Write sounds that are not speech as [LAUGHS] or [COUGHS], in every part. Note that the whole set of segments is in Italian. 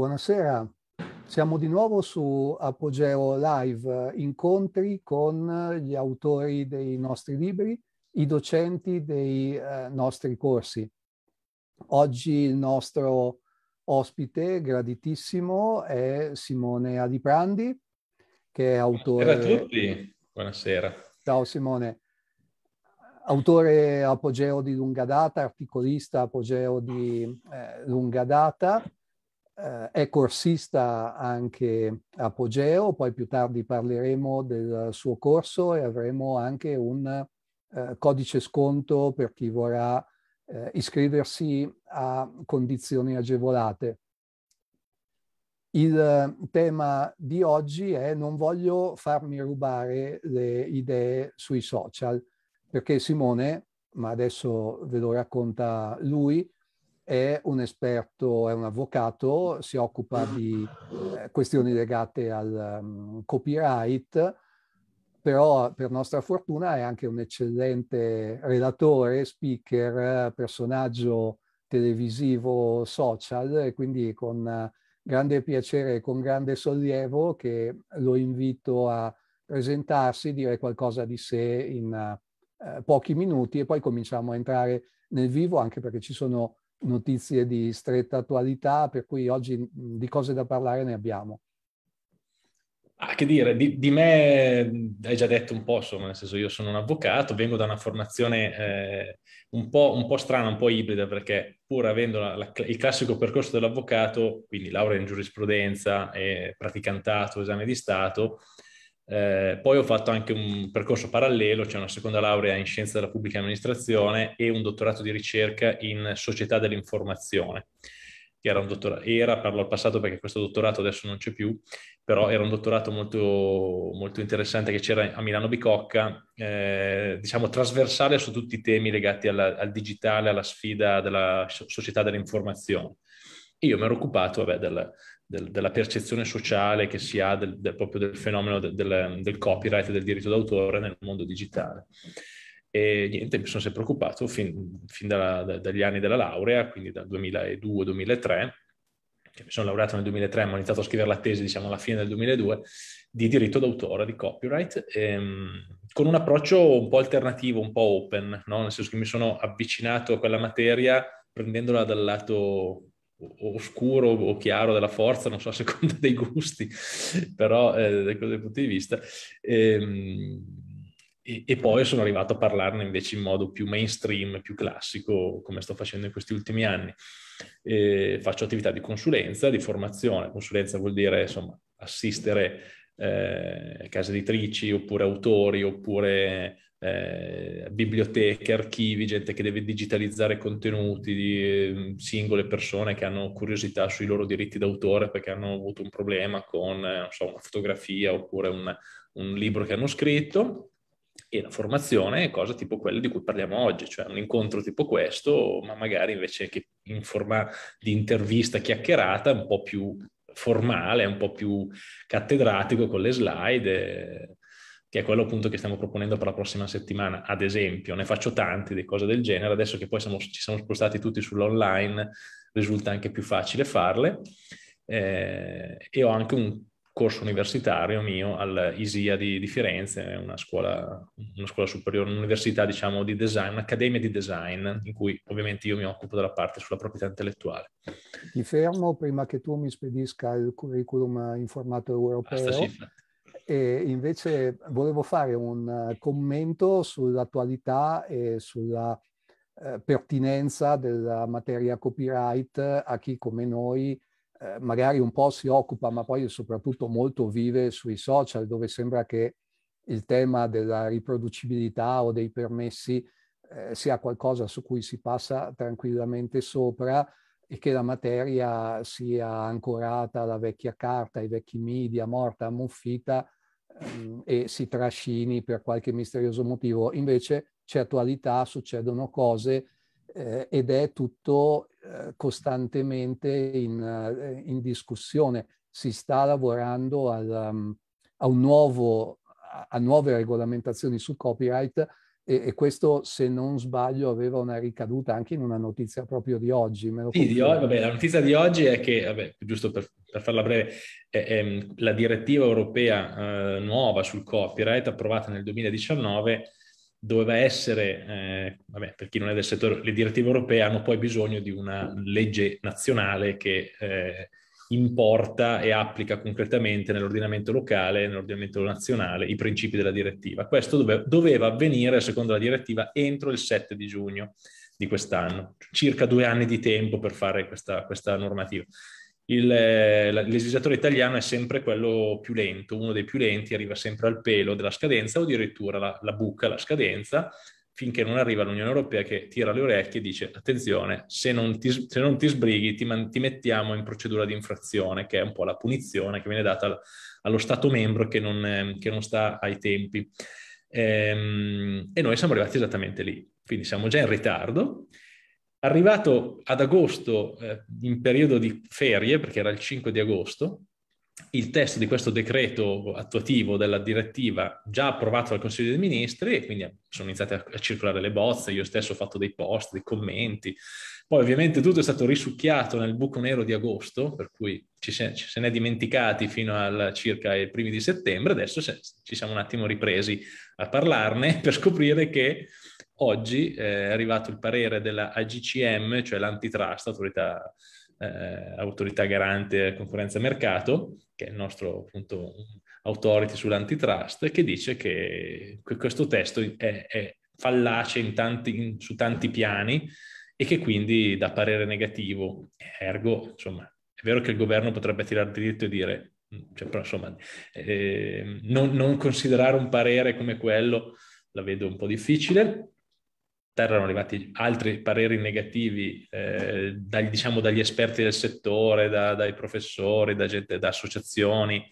buonasera. Siamo di nuovo su Apogeo Live, eh, incontri con eh, gli autori dei nostri libri, i docenti dei eh, nostri corsi. Oggi il nostro ospite graditissimo è Simone Adiprandi, che è autore... Ciao a tutti, buonasera. Ciao Simone autore apogeo di lunga data, articolista apogeo di eh, lunga data, eh, è corsista anche a Apogeo, poi più tardi parleremo del suo corso e avremo anche un eh, codice sconto per chi vorrà eh, iscriversi a condizioni agevolate. Il tema di oggi è non voglio farmi rubare le idee sui social, perché Simone, ma adesso ve lo racconta lui, è un esperto, è un avvocato, si occupa di eh, questioni legate al um, copyright, però per nostra fortuna è anche un eccellente relatore, speaker, personaggio televisivo, social e quindi con grande piacere e con grande sollievo che lo invito a presentarsi, dire qualcosa di sé in uh, pochi minuti e poi cominciamo a entrare nel vivo anche perché ci sono notizie di stretta attualità, per cui oggi di cose da parlare ne abbiamo. Ah, che dire, di, di, me hai già detto un po', insomma, nel senso io sono un avvocato, vengo da una formazione eh, un, po', un, po', strana, un po' ibrida, perché pur avendo la, la, il classico percorso dell'avvocato, quindi laurea in giurisprudenza e praticantato, esame di Stato, eh, poi ho fatto anche un percorso parallelo, c'è cioè una seconda laurea in scienza della pubblica amministrazione e un dottorato di ricerca in società dell'informazione. Era, un dottor- era parlo al passato perché questo dottorato adesso non c'è più, però era un dottorato molto, molto interessante che c'era a Milano Bicocca, eh, diciamo trasversale su tutti i temi legati alla, al digitale, alla sfida della società dell'informazione. Io mi ero occupato vabbè, del, del, della percezione sociale che si ha del, del, proprio del fenomeno del, copyright e del diritto d'autore nel mondo digitale. E niente, mi sono sempre occupato fin, fin dalla, da, dagli anni della laurea, quindi dal 2002-2003, mi sono laureato nel 2003, ma ho iniziato a scrivere la tesi, diciamo, alla fine del 2002, di diritto d'autore, di copyright, ehm, con un approccio un po' alternativo, un po' open, no? nel senso che mi sono avvicinato a quella materia prendendola dal lato oscuro o chiaro della forza, non so a seconda dei gusti, però eh, da quel di vista. E, ehm, e, e, poi sono arrivato a parlarne invece in modo più mainstream, più classico, come sto facendo in questi ultimi anni. E faccio attività di consulenza, di formazione. Consulenza vuol dire insomma assistere eh, case editrici oppure autori oppure eh, biblioteche, archivi, gente che deve digitalizzare contenuti di ehm, singole persone che hanno curiosità sui loro diritti d'autore perché hanno avuto un problema con eh, so, una fotografia oppure un, un libro che hanno scritto e la formazione è cosa tipo quella di cui parliamo oggi, cioè un incontro tipo questo, ma magari invece che in forma di intervista chiacchierata, un po' più formale, un po' più cattedratico con le slide che è quello appunto che stiamo proponendo per la prossima settimana. Ad esempio, ne faccio tanti di cose del genere, adesso che poi siamo, ci siamo spostati tutti sull'online, risulta anche più facile farle. Eh, e ho anche un corso universitario mio all'ISIA di, di Firenze, una scuola, una scuola superiore, un'università diciamo di design, un'accademia di design, in cui ovviamente io mi occupo della parte sulla proprietà intellettuale. Ti fermo prima che tu mi spedisca il curriculum in formato europeo. Ah, e invece volevo fare un eh, commento sull'attualità e sulla eh, pertinenza della materia copyright a chi come noi eh, magari un po' si occupa, ma poi soprattutto molto vive sui social, dove sembra che il tema della riproducibilità o dei permessi eh, sia qualcosa su cui si passa tranquillamente sopra e che la materia sia ancorata alla vecchia carta, ai vecchi media, morta, ammuffita, Mm, e si trascini per qualche misterioso motivo. Invece c'è attualità, succedono cose eh, ed è tutto eh, costantemente in, eh, in, discussione. Si sta lavorando al, um, a, nuovo, a nuove regolamentazioni sul copyright e, e, questo, se non sbaglio, aveva una ricaduta anche in una notizia proprio di oggi. sì, di vabbè, la notizia di oggi è che, vabbè, giusto per, per, farla breve, è, è, mm, la direttiva europea eh, nuova sul copyright approvata nel 2019 doveva essere, eh, vabbè, per chi non è del settore, le direttive europee hanno poi bisogno di una legge nazionale che eh, importa e applica concretamente nell'ordinamento locale, nell'ordinamento nazionale, i principi della direttiva. Questo dove, doveva avvenire, secondo la direttiva, entro il 7 di giugno di quest'anno, circa due anni di tempo per fare questa, questa normativa. Il, eh, il, legislatore italiano è sempre quello più lento, uno dei più lenti, arriva sempre al pelo della scadenza o addirittura la, la buca la scadenza finché non arriva l'Unione Europea che tira le orecchie e dice attenzione, se non ti, se non ti sbrighi ti, man, ti, mettiamo in procedura di infrazione, che è un po' la punizione che viene data allo Stato membro che non, ehm, che non sta ai tempi. Ehm, e noi siamo arrivati esattamente lì, quindi siamo già in ritardo. Arrivato ad agosto, eh, in periodo di ferie, perché era il 5 di agosto, il testo di questo decreto attuativo della direttiva già approvato dal Consiglio dei Ministri e quindi sono iniziate a circolare le bozze, io stesso ho fatto dei post, dei commenti, poi ovviamente tutto è stato risucchiato nel buco nero di agosto, per cui ci se, ci se ne è dimenticati fino al circa i primi di settembre, adesso se, ci siamo un attimo ripresi a parlarne [LAUGHS] per scoprire che oggi eh, è arrivato il parere della AGCM, cioè l'antitrust, autorità eh, autorità garante concorrenza e mercato, che è il nostro appunto authority sull'antitrust, che dice che questo testo è, è fallace tanti, in, su tanti piani e che quindi dà parere negativo. Ergo, insomma, è vero che il governo potrebbe tirare diritto e dire, mm, cioè, però insomma, eh, non, non considerare un parere come quello la vedo un po' difficile erano arrivati altri pareri negativi eh, dagli, diciamo, dagli, esperti del settore, da, dai professori, da, gente, da associazioni.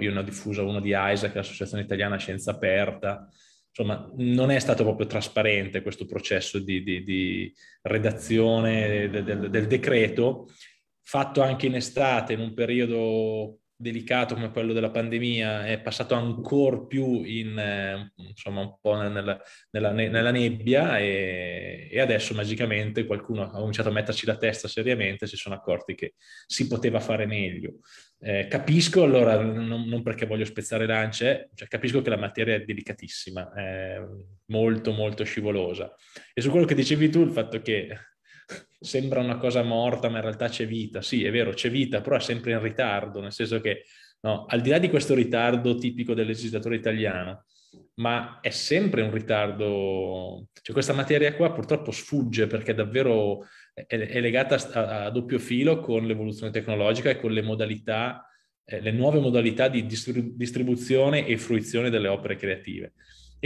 Io ne ho diffuso uno di Isaac, l'Associazione Italiana Scienza Aperta. Insomma, non è stato proprio trasparente questo processo di, di, di redazione del, del, del decreto, fatto anche in estate, in un periodo delicato come quello della pandemia è passato ancora più in, eh, insomma, un po' nella, nella, nella nebbia e, e, adesso magicamente qualcuno ha cominciato a metterci la testa seriamente, e si sono accorti che si poteva fare meglio. Eh, capisco allora, non, non, perché voglio spezzare lance, eh, cioè, capisco che la materia è delicatissima, è molto molto scivolosa. E su quello che dicevi tu, il fatto che sembra una cosa morta, ma in realtà c'è vita. Sì, è vero, c'è vita, però è sempre in ritardo, nel senso che no, al di là di questo ritardo tipico del legislatore italiano, ma è sempre un ritardo, cioè questa materia qua purtroppo sfugge perché davvero è, è legata a, a, doppio filo con l'evoluzione tecnologica e con le modalità, eh, le nuove modalità di distribuzione e fruizione delle opere creative.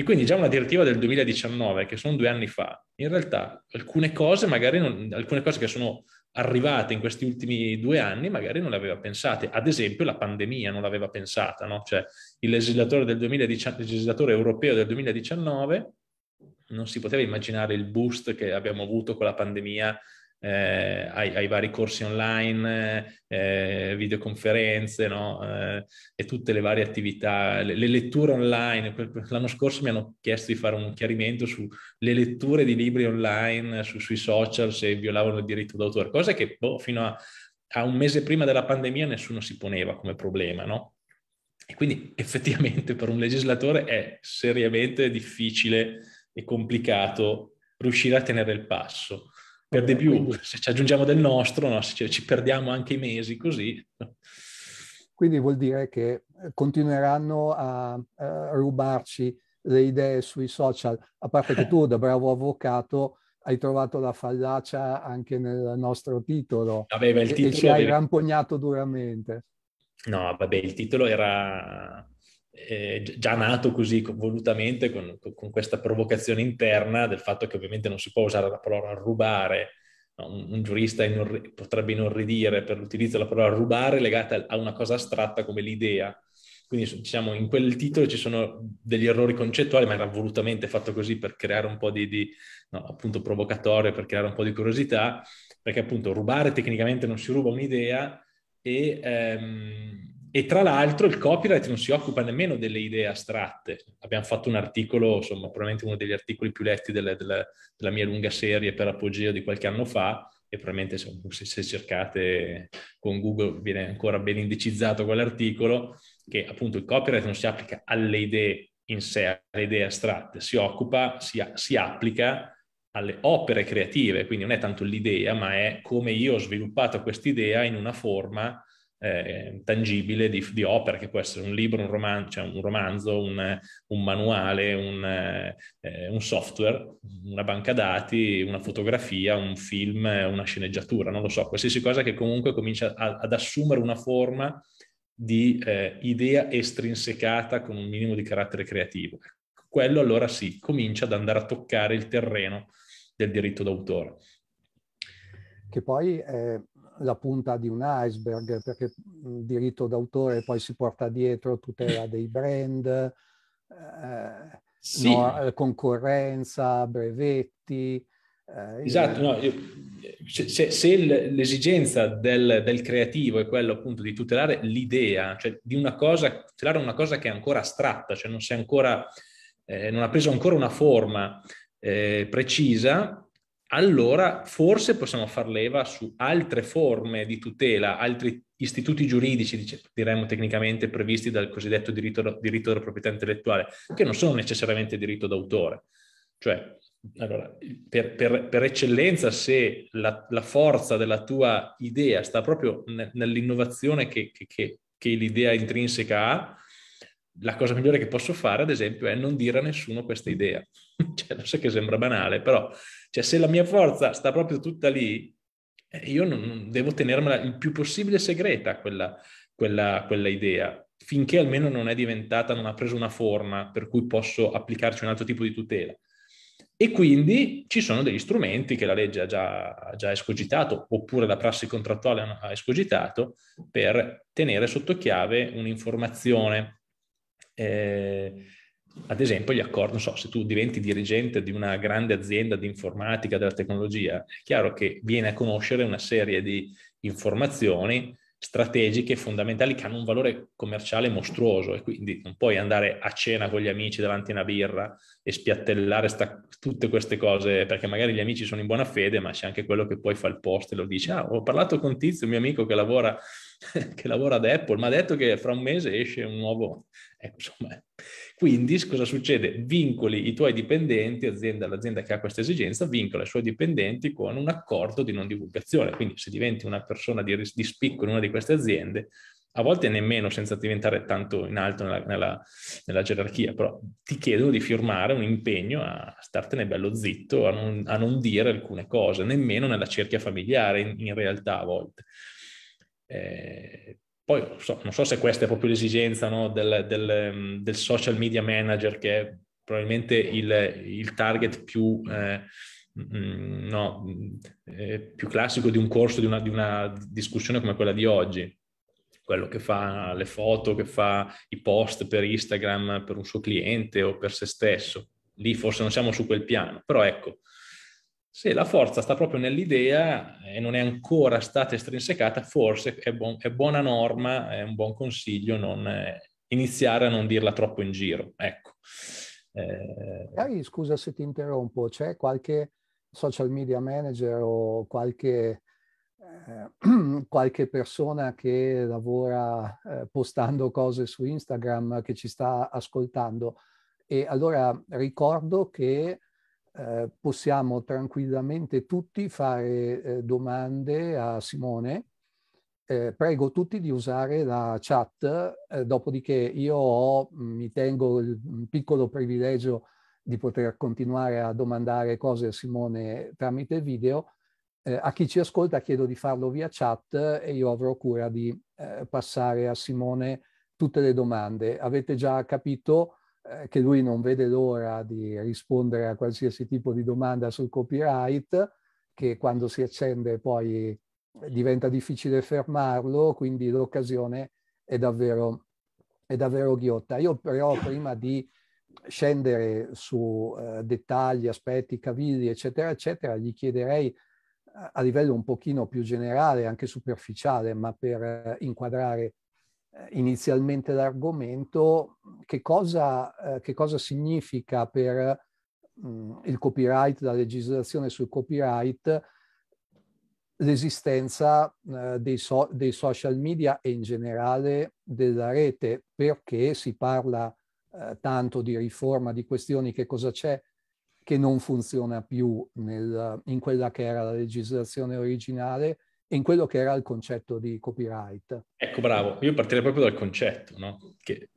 E quindi già una direttiva del 2019, che sono due anni fa, in realtà alcune cose, magari non, alcune cose che sono arrivate in questi ultimi due anni, magari non le aveva pensate. Ad esempio la pandemia non l'aveva pensata, no? Cioè il legislatore, del 2019, legislatore europeo del 2019 non si poteva immaginare il boost che abbiamo avuto con la pandemia eh, ai, ai, vari corsi online, eh, videoconferenze no? eh, e tutte le varie attività, le, le, letture online. L'anno scorso mi hanno chiesto di fare un chiarimento sulle letture di libri online, su, sui social, se violavano il diritto d'autore, cosa che boh, fino a, a, un mese prima della pandemia nessuno si poneva come problema. No? E quindi [LAUGHS] effettivamente per un legislatore è seriamente difficile e complicato riuscire a tenere il passo. Per di eh, più, quindi... se ci aggiungiamo del nostro, no? ci, ci perdiamo anche i mesi così. Quindi vuol dire che eh, continueranno a, a eh, rubarci le idee sui social, a parte che tu, [LAUGHS] da bravo avvocato, hai trovato la fallacia anche nel nostro titolo. Vabbè, il titolo e ci hai aveva... rampognato duramente. No, vabbè, il titolo era eh, già nato così volutamente con, con, questa provocazione interna del fatto che ovviamente non si può usare la parola rubare, no? un, un, giurista inorri- potrebbe inorridire per l'utilizzo della parola rubare legata a una cosa astratta come l'idea. Quindi diciamo in quel titolo ci sono degli errori concettuali, ma era volutamente fatto così per creare un po' di, di no, appunto provocatorio, per creare un po' di curiosità, perché appunto rubare tecnicamente non si ruba un'idea e ehm, e tra l'altro il copyright non si occupa nemmeno delle idee astratte. Abbiamo fatto un articolo, insomma, probabilmente uno degli articoli più letti delle, della, della, mia lunga serie per Apogeo di qualche anno fa, e probabilmente se, se cercate con Google viene ancora ben indicizzato quell'articolo, che appunto il copyright non si applica alle idee in sé, alle idee astratte, si occupa, si, si applica alle opere creative, quindi non è tanto l'idea, ma è come io ho sviluppato questa idea in una forma eh, tangibile di, di, opera, che può essere un libro, un, roman- cioè un romanzo, un, un manuale, un, eh, un, software, una banca dati, una fotografia, un film, una sceneggiatura, non lo so, qualsiasi cosa che comunque comincia a, ad assumere una forma di eh, idea estrinsecata con un minimo di carattere creativo. Quello allora si sì, comincia ad andare a toccare il terreno del diritto d'autore. Che poi la punta di un iceberg, perché il diritto d'autore poi si porta dietro tutela dei brand, eh, sì. no, eh, concorrenza, brevetti. Eh, esatto, no, io, se, se, l'esigenza del, del, creativo è quella appunto di tutelare l'idea, cioè di una cosa, tutelare una cosa che è ancora astratta, cioè non, ancora, eh, non ha preso ancora una forma eh, precisa, allora forse possiamo far leva su altre forme di tutela, altri istituti giuridici, diremmo tecnicamente, previsti dal cosiddetto diritto, diritto della proprietà intellettuale, che non sono necessariamente diritto d'autore. Cioè, allora, per, per, per, eccellenza, se la, la, forza della tua idea sta proprio ne, nell'innovazione che, che, che, che, l'idea intrinseca ha, la cosa migliore che posso fare, ad esempio, è non dire a nessuno questa idea. [LAUGHS] cioè, non so che sembra banale, però cioè se la mia forza sta proprio tutta lì, eh, io non, non devo tenermela il più possibile segreta quella, quella, quella idea, finché almeno non è diventata, non ha preso una forma per cui posso applicarci un altro tipo di tutela. E quindi ci sono degli strumenti che la legge ha già, già, escogitato, oppure la prassi contrattuale ha escogitato, per tenere sotto chiave un'informazione eh, ad esempio gli accordi, non so, se tu diventi dirigente di una grande azienda di informatica, della tecnologia, è chiaro che viene a conoscere una serie di informazioni strategiche fondamentali che hanno un valore commerciale mostruoso e quindi non puoi andare a cena con gli amici davanti a una birra e spiattellare sta, tutte queste cose perché magari gli amici sono in buona fede ma c'è anche quello che poi fa il post e lo dice ah ho parlato con Tizio, mio amico che lavora, [LAUGHS] che lavora ad Apple ma ha detto che fra un mese esce un nuovo ecco, insomma quindi cosa succede? Vincoli i tuoi dipendenti, azienda, l'azienda che ha questa esigenza, vincola i suoi dipendenti con un accordo di non divulgazione. Quindi se diventi una persona di, di spicco in una di queste aziende, a volte nemmeno senza diventare tanto in alto nella, nella, nella, gerarchia, però ti chiedono di firmare un impegno a startene bello zitto, a non, a non dire alcune cose, nemmeno nella cerchia familiare in, in realtà a volte. Eh, poi so, non so se questa è proprio l'esigenza no, del, del, del, social media manager, che è probabilmente il, il target più, eh, mm, no, eh, più, classico di un corso, di una, di una, discussione come quella di oggi. Quello che fa le foto, che fa i post per Instagram per un suo cliente o per se stesso. Lì forse non siamo su quel piano, però ecco, sì, la forza sta proprio nell'idea e non è ancora stata estrinsecata, forse è, buon, è buona norma, è un buon consiglio non, eh, iniziare a non dirla troppo in giro. Ecco. Eh... scusa se ti interrompo, c'è qualche social media manager o qualche, eh, [CLEARS THROAT] qualche persona che lavora eh, postando cose su Instagram che ci sta ascoltando. E allora ricordo che eh, possiamo tranquillamente tutti fare eh, domande a Simone. Eh, prego tutti di usare la chat, eh, dopodiché io ho, mi tengo il piccolo privilegio di poter continuare a domandare cose a Simone tramite video. Eh, a chi ci ascolta chiedo di farlo via chat e io avrò cura di eh, passare a Simone tutte le domande. Avete già capito? Eh, che lui non vede l'ora di rispondere a qualsiasi tipo di domanda sul copyright, che quando si accende poi eh, diventa difficile fermarlo, quindi l'occasione è davvero, è davvero ghiotta. Io però prima di scendere su eh, dettagli, aspetti, cavilli, eccetera, eccetera, gli chiederei eh, a livello un pochino più generale, anche superficiale, ma per eh, inquadrare eh, inizialmente l'argomento, che cosa, eh, che cosa significa per mm, il copyright, la legislazione sul copyright, l'esistenza eh, dei, so- dei, social media e in generale della rete, perché si parla tanto di riforma, di questioni, che cosa c'è che non funziona più nel, in quella che era la legislazione originale in quello che era il concetto di copyright. Ecco, bravo. Io partirei proprio dal concetto, no? Che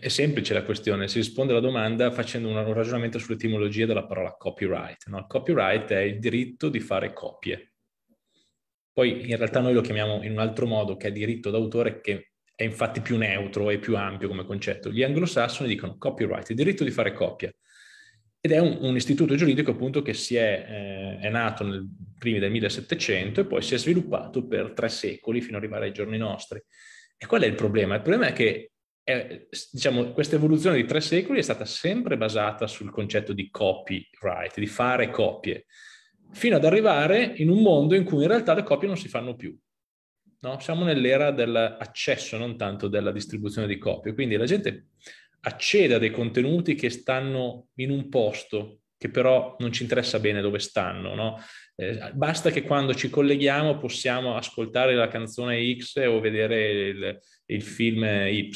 è semplice la questione. Si risponde alla domanda facendo un ragionamento sull'etimologia della parola copyright. No? copyright è il diritto di fare copie. Poi in realtà noi lo chiamiamo in un altro modo, che è diritto d'autore, che è infatti più neutro e più ampio come concetto. Gli anglosassoni dicono copyright, il diritto di fare copie ed è un, un, istituto giuridico appunto che è, eh, è, nato nel primi del 1700 e poi si è sviluppato per tre secoli fino ad arrivare ai giorni nostri. E qual è il problema? Il problema è che è, eh, diciamo, questa evoluzione di tre secoli è stata sempre basata sul concetto di copyright, di fare copie, fino ad arrivare in un mondo in cui in realtà le copie non si fanno più. No? Siamo nell'era dell'accesso, non tanto della distribuzione di copie. Quindi la gente accede a dei contenuti che stanno in un posto che però non ci interessa bene dove stanno, no? eh, basta che quando ci colleghiamo possiamo ascoltare la canzone X o vedere il, il film Y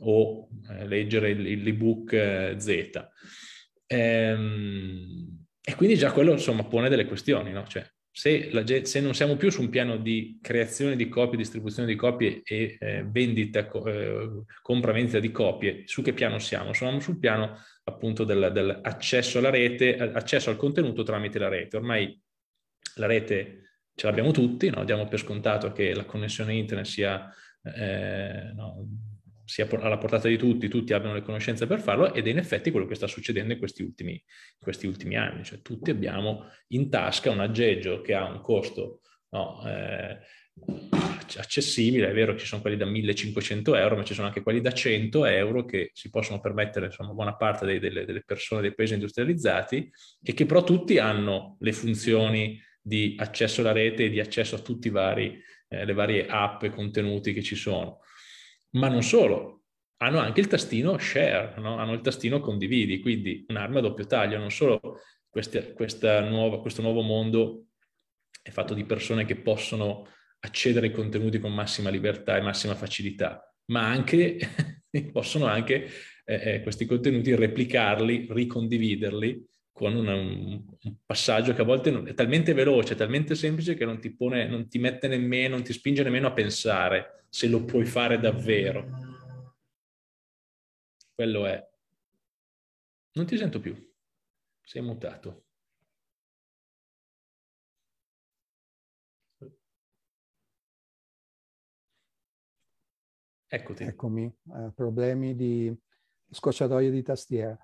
o eh, leggere l'ebook eh, Z. Ehm, e quindi già quello insomma pone delle questioni, no? Cioè, se, gente, se, non siamo più su un piano di creazione di copie, distribuzione di copie e eh, vendita, co, eh, compravendita di copie, su che piano siamo? Siamo sul piano appunto del, dell'accesso alla rete, accesso al contenuto tramite la rete. Ormai la rete ce l'abbiamo tutti, no? diamo per scontato che la connessione internet sia eh, no, sia alla portata di tutti, tutti abbiano le conoscenze per farlo ed è in effetti quello che sta succedendo in questi ultimi, in questi ultimi anni, cioè tutti abbiamo in tasca un aggeggio che ha un costo no, eh, accessibile, è vero che ci sono quelli da 1500 euro, ma ci sono anche quelli da 100 euro che si possono permettere insomma, buona parte dei, delle, delle persone dei paesi industrializzati e che però tutti hanno le funzioni di accesso alla rete e di accesso a tutti i vari eh, le varie app e contenuti che ci sono ma non solo, hanno anche il tastino share, no? hanno il tastino condividi, quindi un'arma a doppio taglio, non solo queste, nuova, questo nuovo mondo è fatto di persone che possono accedere ai contenuti con massima libertà e massima facilità, ma anche [LAUGHS] possono anche eh, eh, questi contenuti replicarli, ricondividerli con una, un, passaggio che a volte è talmente veloce, talmente semplice che non ti pone, non ti mette nemmeno, non ti spinge nemmeno a pensare se lo puoi fare davvero. Quello è. Non ti sento più. Sei mutato. Eccoti. Eccomi, eh, problemi di scocciatoio di tastiera.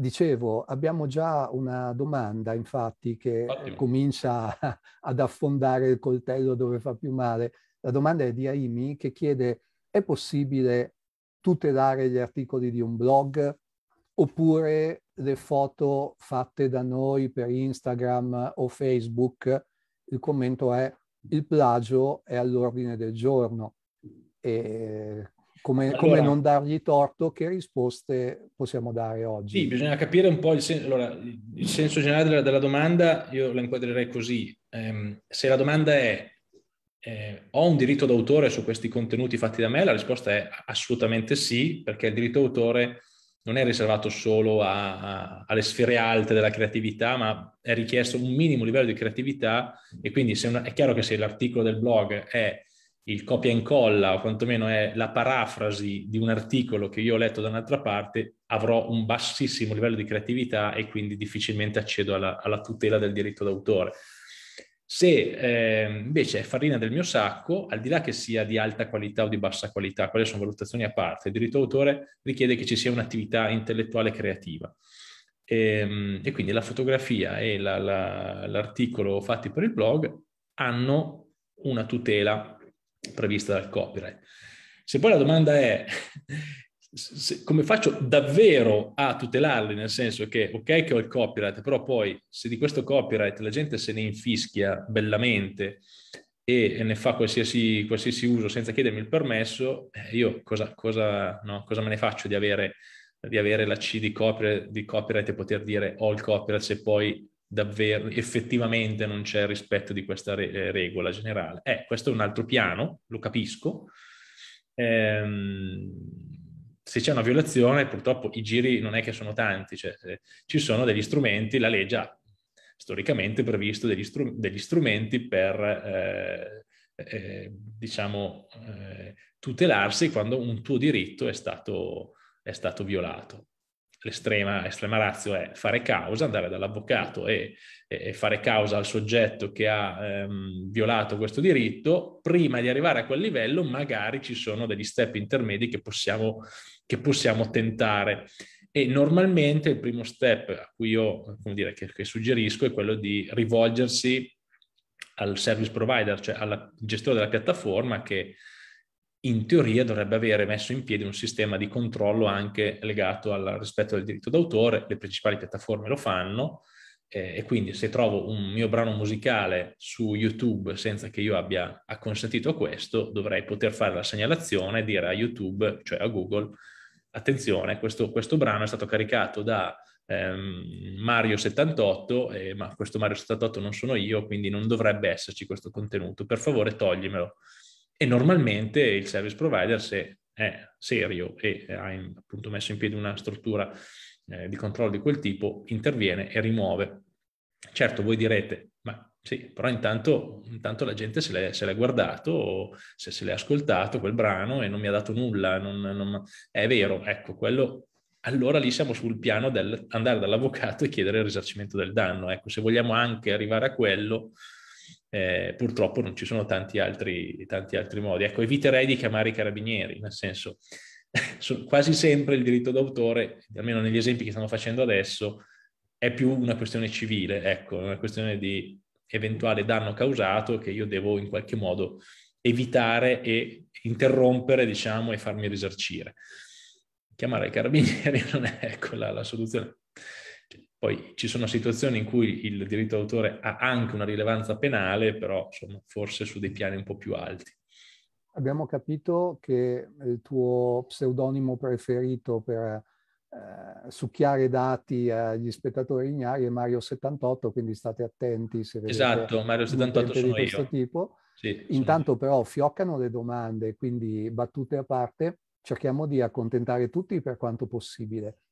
Dicevo, abbiamo già una domanda, infatti, che eh, Ottimo. comincia [LAUGHS] ad affondare il coltello dove fa più male. La domanda è di Aimi che chiede, è possibile tutelare gli articoli di un blog oppure le foto fatte da noi per Instagram o Facebook? Il commento è, il plagio è all'ordine del giorno. E come, allora, come, non dargli torto, che risposte possiamo dare oggi? Sì, bisogna capire un po' il, sen- allora, il senso generale della, della, domanda, io la inquadrerei così. Eh, se la domanda è eh, ho un diritto d'autore su questi contenuti fatti da me, la risposta è assolutamente sì, perché il diritto d'autore non è riservato solo a, a, alle sfere alte della creatività, ma è richiesto un minimo livello di creatività e quindi una, è chiaro che se l'articolo del blog è il copia e incolla, o quantomeno è la parafrasi di un articolo che io ho letto da un'altra parte, avrò un bassissimo livello di creatività e quindi difficilmente accedo alla, alla tutela del diritto d'autore. Se eh, invece è farina del mio sacco, al di là che sia di alta qualità o di bassa qualità, quelle sono valutazioni a parte, il diritto d'autore richiede che ci sia un'attività intellettuale creativa. E, ehm, e quindi la fotografia e la, la, l'articolo fatti per il blog hanno una tutela prevista dal copyright. Se poi la domanda è [LAUGHS] se, come faccio davvero a tutelarli, nel senso che ok che ho il copyright, però poi se di questo copyright la gente se ne infischia bellamente e ne fa qualsiasi, qualsiasi uso senza chiedermi il permesso, eh, io cosa, cosa, no, cosa me ne faccio di avere, di avere la C di copyright, di copyright, e poter dire ho il copyright se poi davvero effettivamente non c'è rispetto di questa re- eh, regola generale. Eh, questo è un altro piano, lo capisco. Eh, se c'è una violazione, purtroppo i giri non è che sono tanti, cioè, eh, ci sono degli strumenti, la legge ha storicamente previsto degli, str- degli strumenti per eh, diciamo, tutelarsi quando un tuo diritto è stato, è stato violato l'estrema estrema razio è fare causa, andare dall'avvocato e, e fare causa al soggetto che ha ehm, violato questo diritto, prima di arrivare a quel livello magari ci sono degli step intermedi che possiamo, che possiamo tentare. E normalmente il primo step a cui io dire, che, che suggerisco è quello di rivolgersi al service provider, cioè al gestore della piattaforma che in teoria dovrebbe avere messo in piedi un sistema di controllo anche legato al rispetto del diritto d'autore, le principali piattaforme lo fanno eh, e quindi se trovo un mio brano musicale su YouTube senza che io abbia acconsentito a questo, dovrei poter fare la segnalazione e dire a YouTube, cioè a Google, attenzione, questo, questo brano è stato caricato da ehm, Mario 78, eh, ma questo Mario 78 non sono io, quindi non dovrebbe esserci questo contenuto, per favore toglimelo e normalmente il service provider, se è serio e ha appunto messo in piedi una struttura eh, di controllo di quel tipo, interviene e rimuove. Certo, voi direte, ma sì, però intanto, intanto la gente se l'è, se l'è guardato o se, se l'è ascoltato quel brano e non mi ha dato nulla. Non, non... È vero, ecco, quello allora lì siamo sul piano dell'andare dall'avvocato e chiedere il risarcimento del danno. Ecco, se vogliamo anche arrivare a quello, eh, purtroppo non ci sono tanti altri, tanti altri modi. Ecco, eviterei di chiamare i carabinieri, nel senso, [LAUGHS] quasi sempre il diritto d'autore, almeno negli esempi che stiamo facendo adesso, è più una questione civile, ecco, una questione di eventuale danno causato che io devo in qualche modo evitare e interrompere, diciamo, e farmi risarcire. Chiamare i carabinieri [LAUGHS] non è ecco, la, la soluzione. Poi ci sono situazioni in cui il diritto d'autore ha anche una rilevanza penale, però sono forse su dei piani un po' più alti. Abbiamo capito che il tuo pseudonimo preferito per eh, succhiare dati agli spettatori ignari è Mario78, quindi state attenti se vedete Esatto, Mario78 sono di questo io. tipo. Sì, Intanto sono... però fioccano le domande, quindi battute a parte, cerchiamo di accontentare tutti per quanto possibile.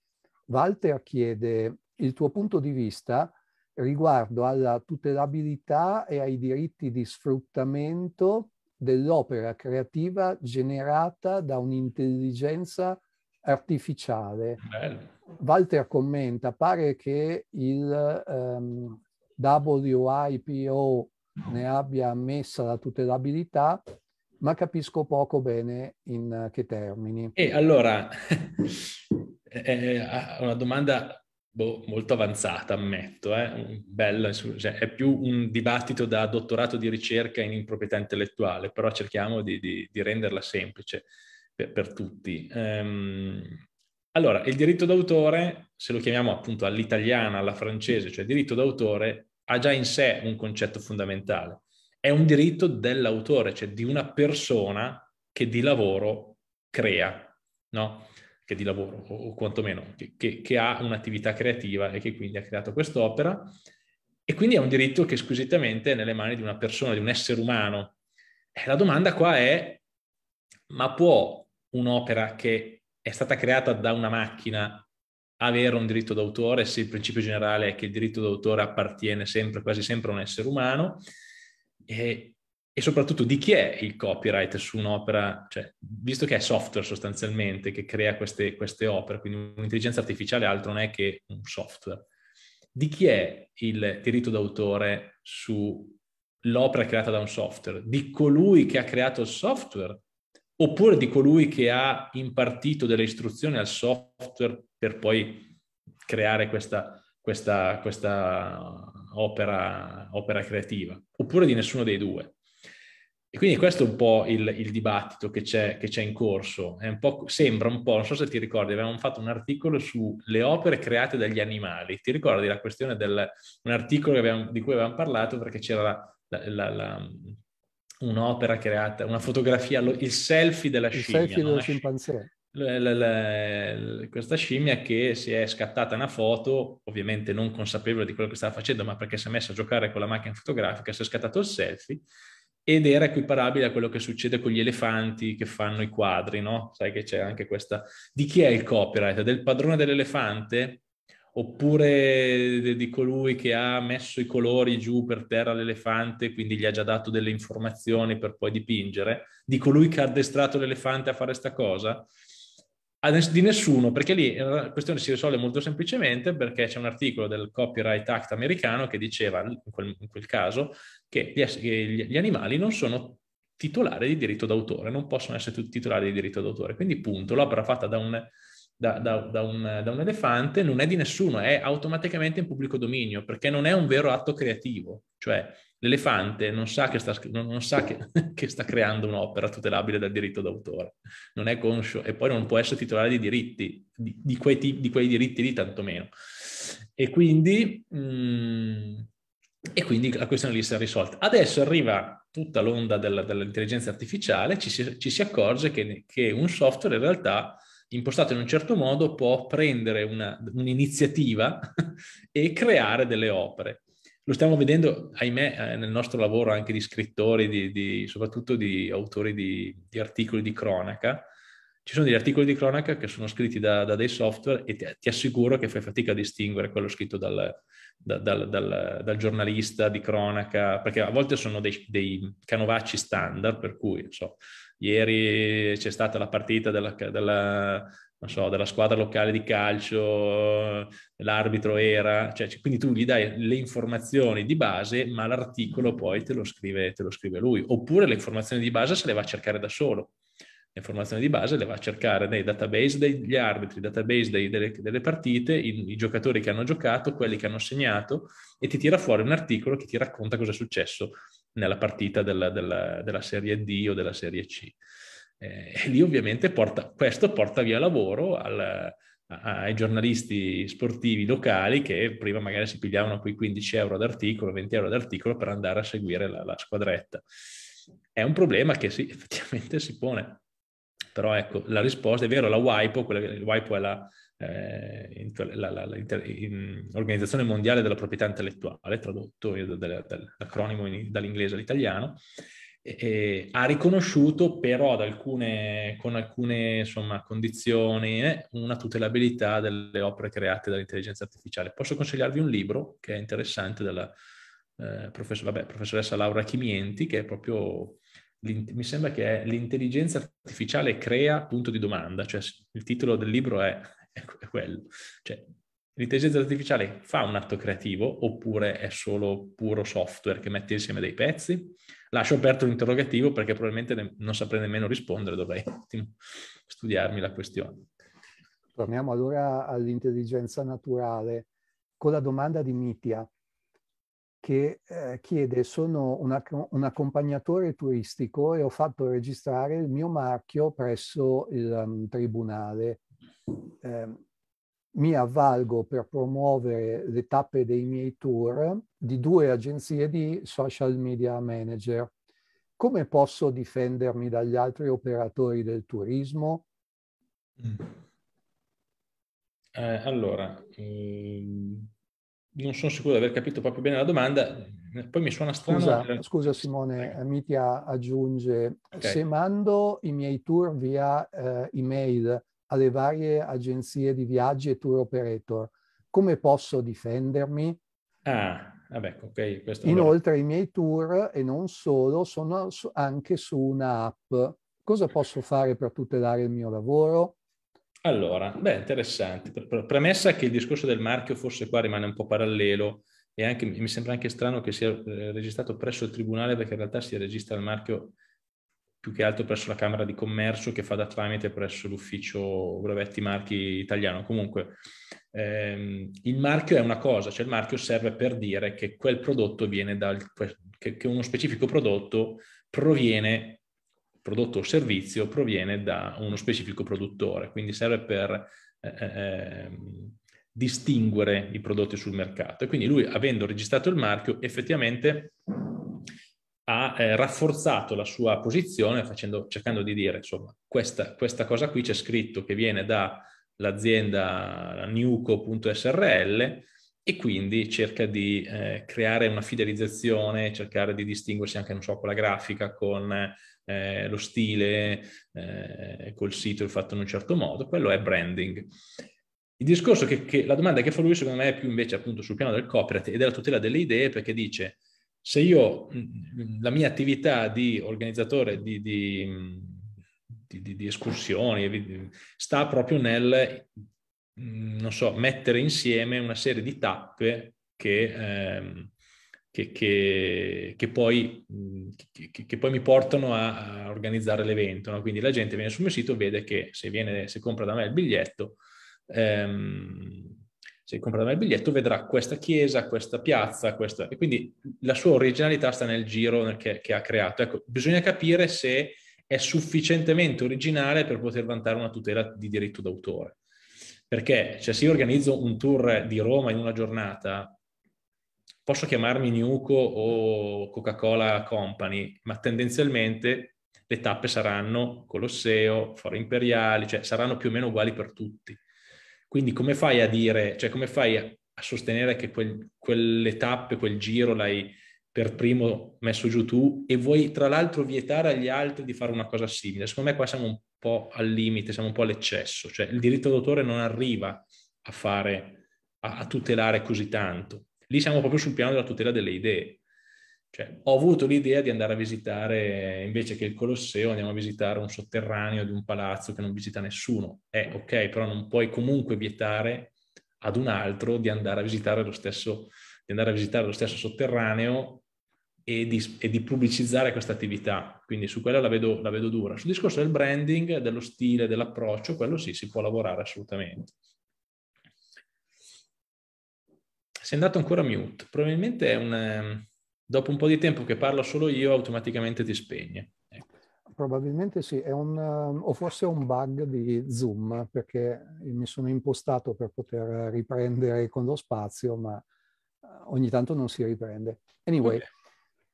Walter chiede il tuo punto di vista riguardo alla tutelabilità e ai diritti di sfruttamento dell'opera creativa generata da un'intelligenza artificiale. Bello. Walter commenta, pare che il um, ehm, WIPO ne abbia ammessa la tutelabilità, ma capisco poco bene in che termini. E allora, [LAUGHS] eh, eh, una domanda boh, molto avanzata, ammetto, eh? Bella, cioè, è più un dibattito da dottorato di ricerca in proprietà intellettuale, però cerchiamo di, di, di renderla semplice per, per tutti. Ehm, allora, il diritto d'autore, se lo chiamiamo appunto all'italiana, alla francese, cioè diritto d'autore, ha già in sé un concetto fondamentale. È un diritto dell'autore, cioè di una persona che di lavoro crea, no? che di lavoro, o, o quantomeno che, che, che ha un'attività creativa e che quindi ha creato quest'opera. E quindi è un diritto che squisitamente è nelle mani di una persona, di un essere umano. E la domanda qua è, ma può un'opera che è stata creata da una macchina avere un diritto d'autore se il principio generale è che il diritto d'autore appartiene sempre, quasi sempre a un essere umano? E e soprattutto di chi è il copyright su un'opera, cioè, visto che è software sostanzialmente che crea queste, queste, opere, quindi un'intelligenza artificiale altro non è che un software, di chi è il diritto d'autore sull'opera creata da un software? Di colui che ha creato il software oppure di colui che ha impartito delle istruzioni al software per poi creare questa, questa, questa opera, opera creativa? Oppure di nessuno dei due? E quindi questo è un po' il, il dibattito che c'è, che c'è, in corso. Un sembra un po', non so se ti ricordi, avevamo fatto un articolo sulle opere create dagli animali. Ti ricordi la questione di un articolo avevamo, di cui avevamo parlato perché c'era la, la, la, un'opera creata, una fotografia, il selfie della scimmia. Il selfie della dello scimpanzé. questa scimmia che si è scattata una foto, ovviamente non consapevole di quello che stava facendo, ma perché si è messa a giocare con la macchina fotografica, si è scattato il selfie ed era equiparabile a quello che succede con gli elefanti che fanno i quadri, no? Sai che c'è anche questa... Di chi è il copyright? Del padrone dell'elefante? Oppure di colui che ha messo i colori giù per terra all'elefante, quindi gli ha già dato delle informazioni per poi dipingere? Di colui che ha addestrato l'elefante a fare questa cosa? di nessuno, perché lì eh, la questione si risolve molto semplicemente perché c'è un articolo del Copyright Act americano che diceva, in quel, in quel caso, che gli, gli, animali non sono titolari di diritto d'autore, non possono essere titolari di diritto d'autore. Quindi punto, l'opera fatta da un, da, da, da, un, da un elefante non è di nessuno, è automaticamente in pubblico dominio, perché non è un vero atto creativo. Cioè L'elefante non sa, che sta, non sa che, [LAUGHS] che sta, creando un'opera tutelabile dal diritto d'autore, non è conscio e poi non può essere titolare di diritti, di, di, quei, di quei, diritti lì tantomeno. E quindi, mh, mm, e quindi la questione lì si è risolta. Adesso arriva tutta l'onda della, dell'intelligenza artificiale, ci si, ci si accorge che, che, un software in realtà impostato in un certo modo può prendere una, un'iniziativa [LAUGHS] e creare delle opere. Lo stiamo vedendo, ahimè, eh, nel nostro lavoro anche di scrittori, di, di, soprattutto di autori di, di, articoli di cronaca. Ci sono degli articoli di cronaca che sono scritti da, da dei software e ti, ti, assicuro che fai fatica a distinguere quello scritto dal, da, dal, dal, dal, giornalista di cronaca, perché a volte sono dei, dei canovacci standard, per cui so, ieri c'è stata la partita della, della non so, della squadra locale di calcio, l'arbitro era, cioè, quindi tu gli dai le informazioni di base, ma l'articolo poi te lo, scrive, te lo scrive lui, oppure le informazioni di base se le va a cercare da solo. Le informazioni di base le va a cercare nei database degli arbitri, database dei, delle, delle, partite, i, i giocatori che hanno giocato, quelli che hanno segnato e ti tira fuori un articolo che ti racconta cosa è successo nella partita della, della, della Serie D o della Serie C. Eh, e lì ovviamente porta, questo porta via lavoro al, ai giornalisti sportivi locali che prima magari si pigliavano quei 15 euro d'articolo, 20 euro d'articolo per andare a seguire la, la squadretta. È un problema che sì, [LAUGHS] effettivamente si pone. Però ecco, la risposta è vero, la WIPO, quella, il WIPO è la, eh, l'Organizzazione Mondiale della Proprietà Intellettuale, tradotto dall'acronimo dall'inglese all'italiano, eh, ha riconosciuto però ad alcune, con alcune insomma, condizioni eh, una tutelabilità delle opere create dall'intelligenza artificiale. Posso consigliarvi un libro che è interessante dalla eh, professor, vabbè, professoressa Laura Chimienti, che è proprio, mi sembra che è L'intelligenza artificiale crea punto di domanda, cioè il titolo del libro è, è quello, cioè L'intelligenza artificiale fa un atto creativo oppure è solo puro software che mette insieme dei pezzi? Lascio aperto l'interrogativo perché probabilmente ne- non saprei nemmeno rispondere, dovrei un attimo studiarmi la questione. Torniamo allora all'intelligenza naturale con la domanda di Mitia che eh, chiede sono una, un accompagnatore turistico e ho fatto registrare il mio marchio presso il um, tribunale. Eh, mi avvalgo per promuovere le tappe dei miei tour di due agenzie di social media manager. Come posso difendermi dagli altri operatori del turismo? Mm. Eh, allora, ehm, non sono sicuro di aver capito proprio bene la domanda, poi mi suona strano. Scusa, eh, scusa Simone, eh. Mitia aggiunge, okay. se mando i miei tour via eh, email, alle varie agenzie di viaggi e tour operator. Come posso difendermi? Ah, vabbè, okay, Inoltre allora. i miei tour, e non solo, sono anche su un'app. Cosa posso fare per tutelare il mio lavoro? Allora, beh, interessante. Premessa che il discorso del marchio forse qua rimane un po' parallelo e anche, mi sembra anche strano che sia eh, registrato presso il tribunale perché in realtà si registra il marchio più che altro presso la Camera di Commercio che fa da tramite presso l'ufficio brevetti marchi italiano. Comunque ehm, il marchio è una cosa, cioè il marchio serve per dire che quel prodotto viene dal, che, che uno specifico prodotto proviene, prodotto o servizio proviene da uno specifico produttore, quindi serve per eh, eh, ehm, distinguere i prodotti sul mercato. E quindi lui, avendo registrato il marchio, effettivamente ha eh, rafforzato la sua posizione facendo, cercando di dire, insomma, questa, questa cosa qui c'è scritto che viene dall'azienda Nuco.srl e quindi cerca di eh, creare una fidelizzazione, cercare di distinguersi anche, non so, con la grafica, con eh, lo stile, eh, col sito fatto in un certo modo, quello è branding. Il discorso che, che la domanda che fa lui secondo me è più invece appunto sul piano del copyright e della tutela delle idee perché dice se io mm, la mia attività di organizzatore di, di, mm, di, di, escursioni sta proprio nel, mm, non so, mettere insieme una serie di tappe che, eh, che, che, che poi, poi, mi portano a, a organizzare l'evento. No? Quindi la gente viene sul mio sito, vede che se, viene, se compra da me il biglietto, ehm, se compra da me il biglietto vedrà questa chiesa, questa piazza, questa... e quindi la sua originalità sta nel giro che, che ha creato. Ecco, bisogna capire se è sufficientemente originale per poter vantare una tutela di diritto d'autore. Perché cioè, se io organizzo un tour di Roma in una giornata, posso chiamarmi Nuco o Coca-Cola Company, ma tendenzialmente le tappe saranno Colosseo, Foro Imperiali, cioè saranno più o meno uguali per tutti. Quindi come fai a dire, cioè come fai a sostenere che quel, quelle tappe, quel giro l'hai per primo messo giù tu e vuoi tra l'altro vietare agli altri di fare una cosa simile? Secondo me qua siamo un po' al limite, siamo un po' all'eccesso, cioè il diritto d'autore non arriva a fare, a, a tutelare così tanto. Lì siamo proprio sul piano della tutela delle idee cioè, ho avuto l'idea di andare a visitare, invece che il Colosseo, andiamo a visitare un sotterraneo di un palazzo che non visita nessuno. Eh, ok, però non puoi comunque vietare ad un altro di andare a visitare lo stesso, visitare lo stesso sotterraneo e di, e di, pubblicizzare questa attività. Quindi su quella la vedo, la vedo dura. Sul discorso del branding, dello stile, dell'approccio, quello sì, si può lavorare assolutamente. Sei andato ancora mute. Probabilmente è un ehm, dopo un po' di tempo che parlo solo io, automaticamente ti spegne. Ecco. Probabilmente sì, un, ehm, o forse è un bug di Zoom, perché mi sono impostato per poter riprendere con lo spazio, ma eh, ogni tanto non si riprende. Anyway, okay.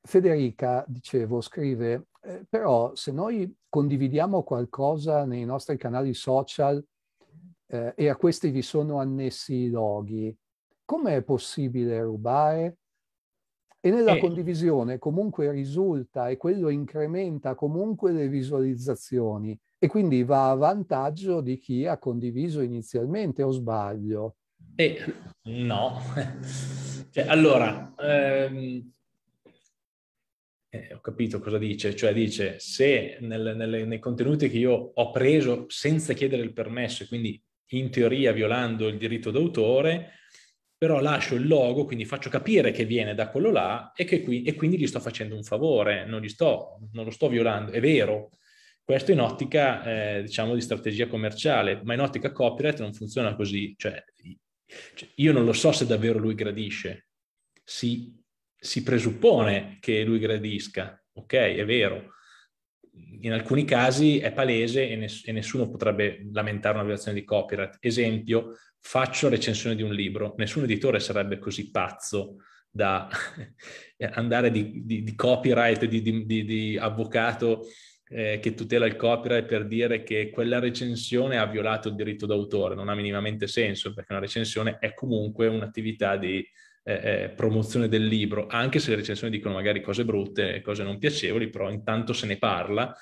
Federica, dicevo, scrive, eh, però se noi condividiamo qualcosa nei nostri canali social eh, e a questi vi sono annessi i loghi, com'è possibile rubare? E nella e... condivisione comunque risulta e quello incrementa comunque le visualizzazioni e quindi va a vantaggio di chi ha condiviso inizialmente o sbaglio? E no. [LAUGHS] cioè, allora, ehm... Eh, ho capito cosa dice, cioè dice se nel, nel, nei contenuti che io ho preso senza chiedere il permesso, e quindi in teoria violando il diritto d'autore, però lascio il logo, quindi faccio capire che viene da quello là e, che qui, e quindi gli sto facendo un favore, non, sto, non lo sto violando, è vero. Questo in ottica, eh, diciamo, di strategia commerciale, ma in ottica copyright non funziona così. Cioè, cioè io non lo so se davvero lui gradisce. Si, si presuppone che lui gradisca, ok? È vero in alcuni casi è palese e, ness- e, nessuno potrebbe lamentare una violazione di copyright. Esempio, faccio recensione di un libro, nessun editore sarebbe così pazzo da [LAUGHS] andare di, di, di copyright, di, di avvocato eh, che tutela il copyright per dire che quella recensione ha violato il diritto d'autore. Non ha minimamente senso perché una recensione è comunque un'attività di eh, eh, promozione del libro, anche se le recensioni dicono magari cose brutte, cose non piacevoli, però intanto se ne parla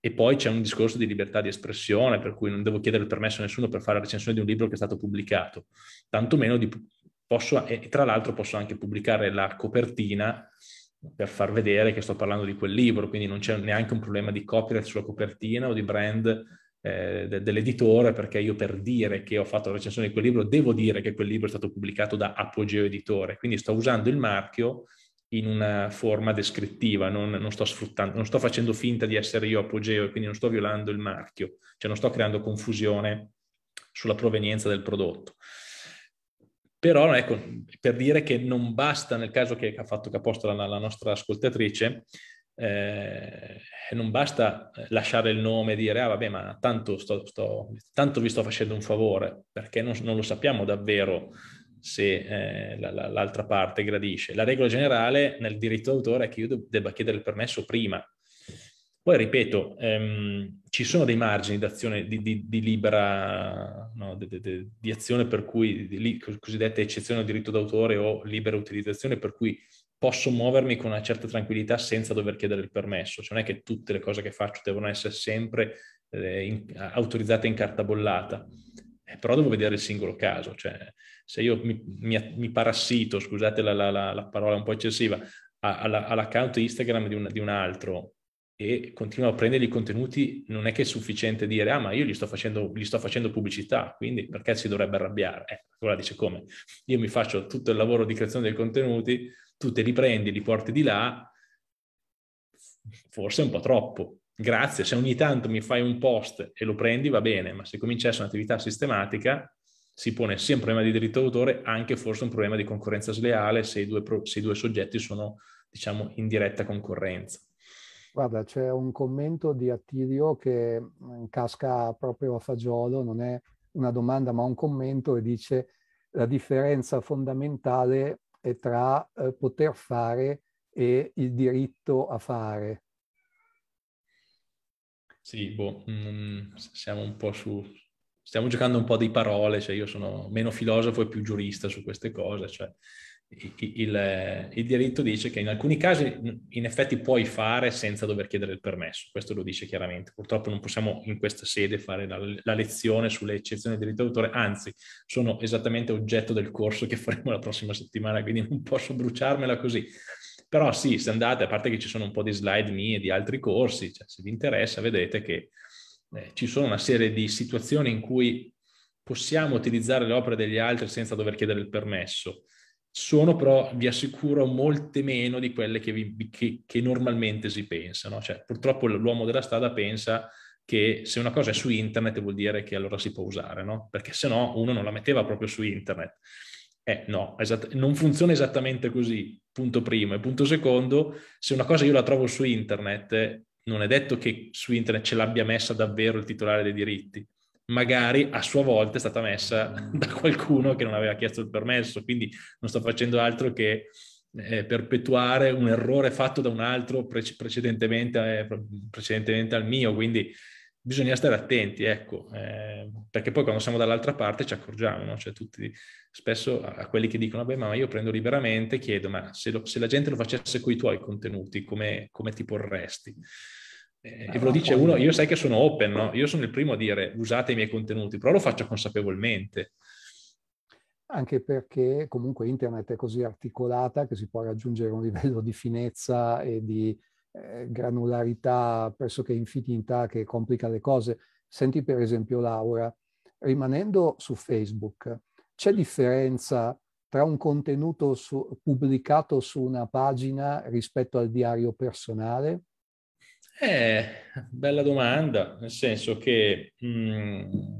e poi c'è un discorso di libertà di espressione, per cui non devo chiedere il permesso a nessuno per fare la recensione di un libro che è stato pubblicato, tantomeno di, posso, e tra l'altro posso anche pubblicare la copertina per far vedere che sto parlando di quel libro, quindi non c'è neanche un problema di copyright sulla copertina o di brand eh, de- dell'editore, perché io per dire che ho fatto la recensione di quel libro devo dire che quel libro è stato pubblicato da Apogeo Editore, quindi sto usando il marchio in una forma descrittiva, non, non, sto sfruttando, non sto facendo finta di essere io Apogeo e quindi non sto violando il marchio, cioè non sto creando confusione sulla provenienza del prodotto. Però ecco, per dire che non basta, nel caso che ha fatto caposta la, la nostra ascoltatrice, eh, non basta eh, lasciare il nome e dire, ah vabbè, ma tanto, sto, sto, tanto vi sto facendo un favore, perché non, non lo sappiamo davvero se eh, la, la, l'altra parte gradisce. La regola generale nel diritto d'autore è che io debba chiedere il permesso prima. Poi, ripeto, ehm, ci sono dei margini d'azione, di, di, di libera, no, di, di, azione per cui, cosiddette eccezioni al diritto d'autore o libera utilizzazione, per cui posso muovermi con una certa tranquillità senza dover chiedere il permesso, cioè non è che tutte le cose che faccio devono essere sempre eh, in, autorizzate in carta bollata, eh, però devo vedere il singolo caso, cioè se io mi, mi, mi parassito, scusate la, la, la, la, parola un po' eccessiva, alla, all'account Instagram di un, di un altro e continuo a prendere i contenuti, non è che è sufficiente dire, ah ma io gli sto facendo, gli sto facendo pubblicità, quindi perché si dovrebbe arrabbiare? Eh, allora dice come? Io mi faccio tutto il lavoro di creazione dei contenuti, tu te li prendi, li porti di là, forse è un po' troppo. Grazie, se ogni tanto mi fai un post e lo prendi va bene, ma se cominciasse un'attività sistematica si pone sia un problema di diritto d'autore, anche forse un problema di concorrenza sleale se i due, pro- se i due soggetti sono, diciamo, in diretta concorrenza. Guarda, c'è un commento di Attilio che mm, casca proprio a fagiolo, non è una domanda ma un commento e dice la differenza fondamentale tra eh, poter fare e il diritto a fare. Sì, boh, mm, siamo un po' su... Stiamo giocando un po' di parole, cioè io sono meno filosofo e più giurista su queste cose, cioè il, il, diritto dice che in alcuni casi in effetti puoi fare senza dover chiedere il permesso, questo lo dice chiaramente. Purtroppo non possiamo in questa sede fare la, la lezione sulle eccezioni del diritto d'autore, anzi sono esattamente oggetto del corso che [LAUGHS] faremo la prossima settimana, quindi non posso bruciarmela così. Però sì, se andate, a parte che ci sono un po' di slide mie di altri corsi, cioè se vi interessa vedete che eh, ci sono una serie di situazioni in cui possiamo utilizzare le opere degli altri senza dover chiedere il permesso sono però, vi assicuro, molte meno di quelle che, vi, che, che normalmente si pensano. Cioè, purtroppo l'uomo della strada pensa che se una cosa è su internet vuol dire che allora si può usare, no? Perché se no uno non la metteva proprio su internet. Eh no, esatt- non funziona esattamente così, punto primo. E punto secondo, se una cosa io la trovo su internet, non è detto che su internet ce l'abbia messa davvero il titolare dei diritti magari a sua volta è stata messa [LAUGHS] da qualcuno che non aveva chiesto il permesso, quindi non sto facendo altro che eh, perpetuare un errore fatto da un altro pre- precedentemente, eh, precedentemente, al mio, quindi bisogna stare attenti, ecco, eh, perché poi quando siamo dall'altra parte ci accorgiamo, no? cioè tutti, spesso a, a, quelli che dicono, vabbè ma io prendo liberamente, chiedo, ma se, lo, se la gente lo facesse con i tuoi contenuti, come, come ti porresti? Eh, eh, ah, e ve lo dice uno, io sai che sono open, no? Io sono il primo a dire usate i miei contenuti, però lo faccio consapevolmente. Anche perché comunque internet è così articolata che si può raggiungere un livello di finezza e di eh, granularità pressoché infinita che complica le cose. Senti per esempio Laura, rimanendo su Facebook, c'è differenza tra un contenuto su, pubblicato su una pagina rispetto al diario personale? Eh, bella domanda, nel senso che, mh, mm,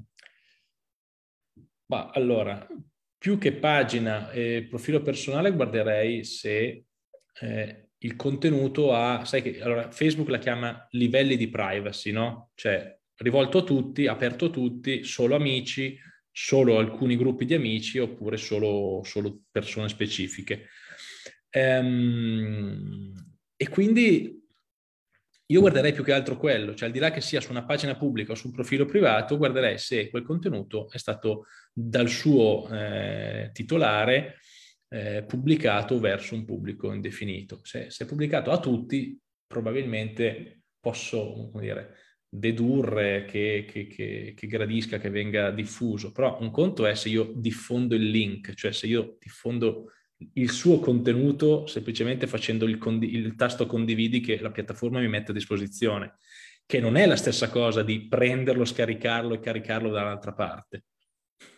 bah, allora, più che pagina e profilo personale guarderei se eh, il contenuto ha, sai che allora, Facebook la chiama livelli di privacy, no? Cioè rivolto a tutti, aperto a tutti, solo amici, solo alcuni gruppi di amici oppure solo, solo persone specifiche. Ehm, e quindi io guarderei più che altro quello, cioè al di là che sia su una pagina pubblica o su un profilo privato, guarderei se quel contenuto è stato dal suo eh, titolare eh, pubblicato verso un pubblico indefinito. Se, se, è pubblicato a tutti, probabilmente posso dire, dedurre che, che, che, che, gradisca che venga diffuso, però un conto è se io diffondo il link, cioè se io diffondo il suo contenuto semplicemente facendo il, condi- il, tasto condividi che la piattaforma mi mette a disposizione, che non è la stessa cosa di prenderlo, scaricarlo e caricarlo dall'altra parte.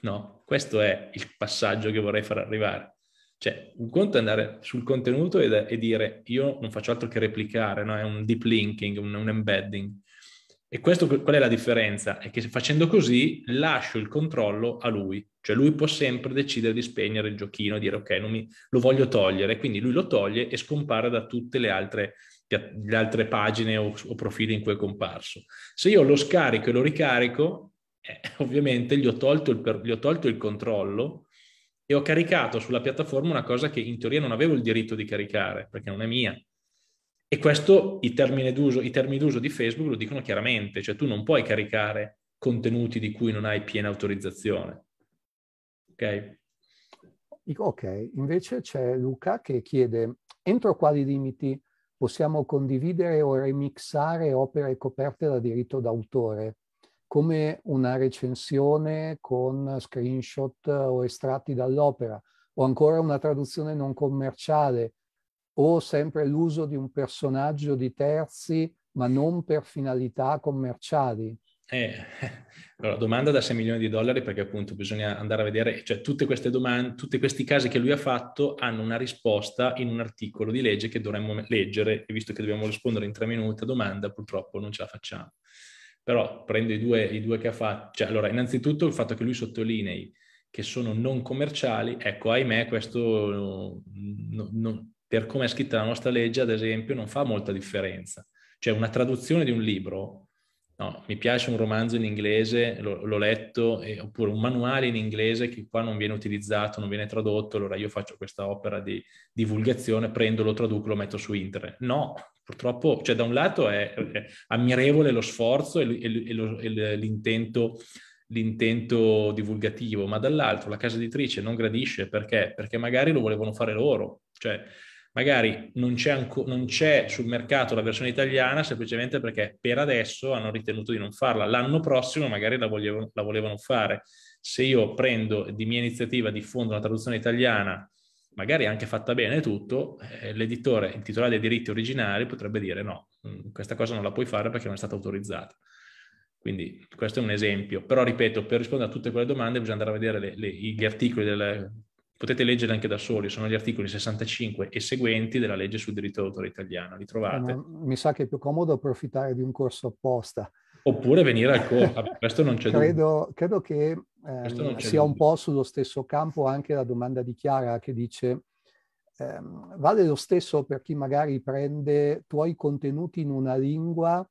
No, questo è il passaggio che vorrei far arrivare. Cioè, un conto è andare sul contenuto ed, e dire io non faccio altro che replicare, no? è un deep linking, un, un embedding. E questo, qual è la differenza? È che facendo così lascio il controllo a lui, cioè lui può sempre decidere di spegnere il giochino e dire ok, mi, lo voglio togliere, quindi lui lo toglie e scompare da tutte le altre, le altre pagine o, o, profili in cui è comparso. Se io lo scarico e lo ricarico, eh, [LAUGHS] ovviamente gli ho, il, gli ho tolto il controllo e ho caricato sulla piattaforma una cosa che in teoria non avevo il diritto di caricare perché non è mia e questo i termini, d'uso, i termini d'uso di Facebook lo dicono chiaramente, cioè tu non puoi caricare contenuti di cui non hai piena autorizzazione. Ok? Ok, invece c'è Luca che chiede entro quali limiti possiamo condividere o remixare opere coperte da diritto d'autore, come una recensione con screenshot o estratti dall'opera, o ancora una traduzione non commerciale o sempre l'uso di un personaggio di terzi, ma non per finalità commerciali? Eh, [LAUGHS] allora, domanda da 6 milioni di dollari perché appunto bisogna andare a vedere, cioè tutte queste domande, tutti questi casi che lui ha fatto hanno una risposta in un articolo di legge che dovremmo leggere e visto che dobbiamo rispondere in 3 minuti a domanda purtroppo non ce la facciamo. Però prendo i due, i due che ha fatto, cioè allora innanzitutto il fatto che lui sottolinei che sono non commerciali, ecco ahimè questo no, no, per come è scritta la nostra legge, ad esempio, non fa molta differenza. Cioè una traduzione di un libro, no, mi piace un romanzo in inglese, lo, l'ho letto, eh, oppure un manuale in inglese che qua non viene utilizzato, non viene tradotto, allora io faccio questa opera di divulgazione, prendo, lo traduco, lo metto su internet. No, purtroppo, cioè da un lato è, è ammirevole lo sforzo e, e, e, lo, e l'intento l'intento divulgativo, ma dall'altro la casa editrice non gradisce perché? Perché magari lo volevano fare loro. Cioè, Magari non c'è, anco, non c'è sul mercato la versione italiana semplicemente perché per adesso hanno ritenuto di non farla. L'anno prossimo magari la volevano, la volevano fare. Se io prendo di mia iniziativa, diffondo una traduzione italiana, magari anche fatta bene tutto, eh, l'editore, il titolare dei diritti originali potrebbe dire no, mm, questa cosa non la puoi fare perché non è stata autorizzata. Quindi questo è un esempio. Però ripeto, per rispondere a tutte quelle domande bisogna andare a vedere le, le, gli articoli del potete leggere anche da soli, sono gli articoli 65 e seguenti della legge sul diritto d'autore italiano, li ah, trovate. Mi sa che è più comodo approfittare di un corso apposta. Oppure venire al [LAUGHS] corso, questo non c'è credo, credo che ehm, sia dubbio. un po' sullo stesso campo anche la domanda di Chiara che dice ehm, vale lo stesso per chi magari prende tuoi contenuti in una lingua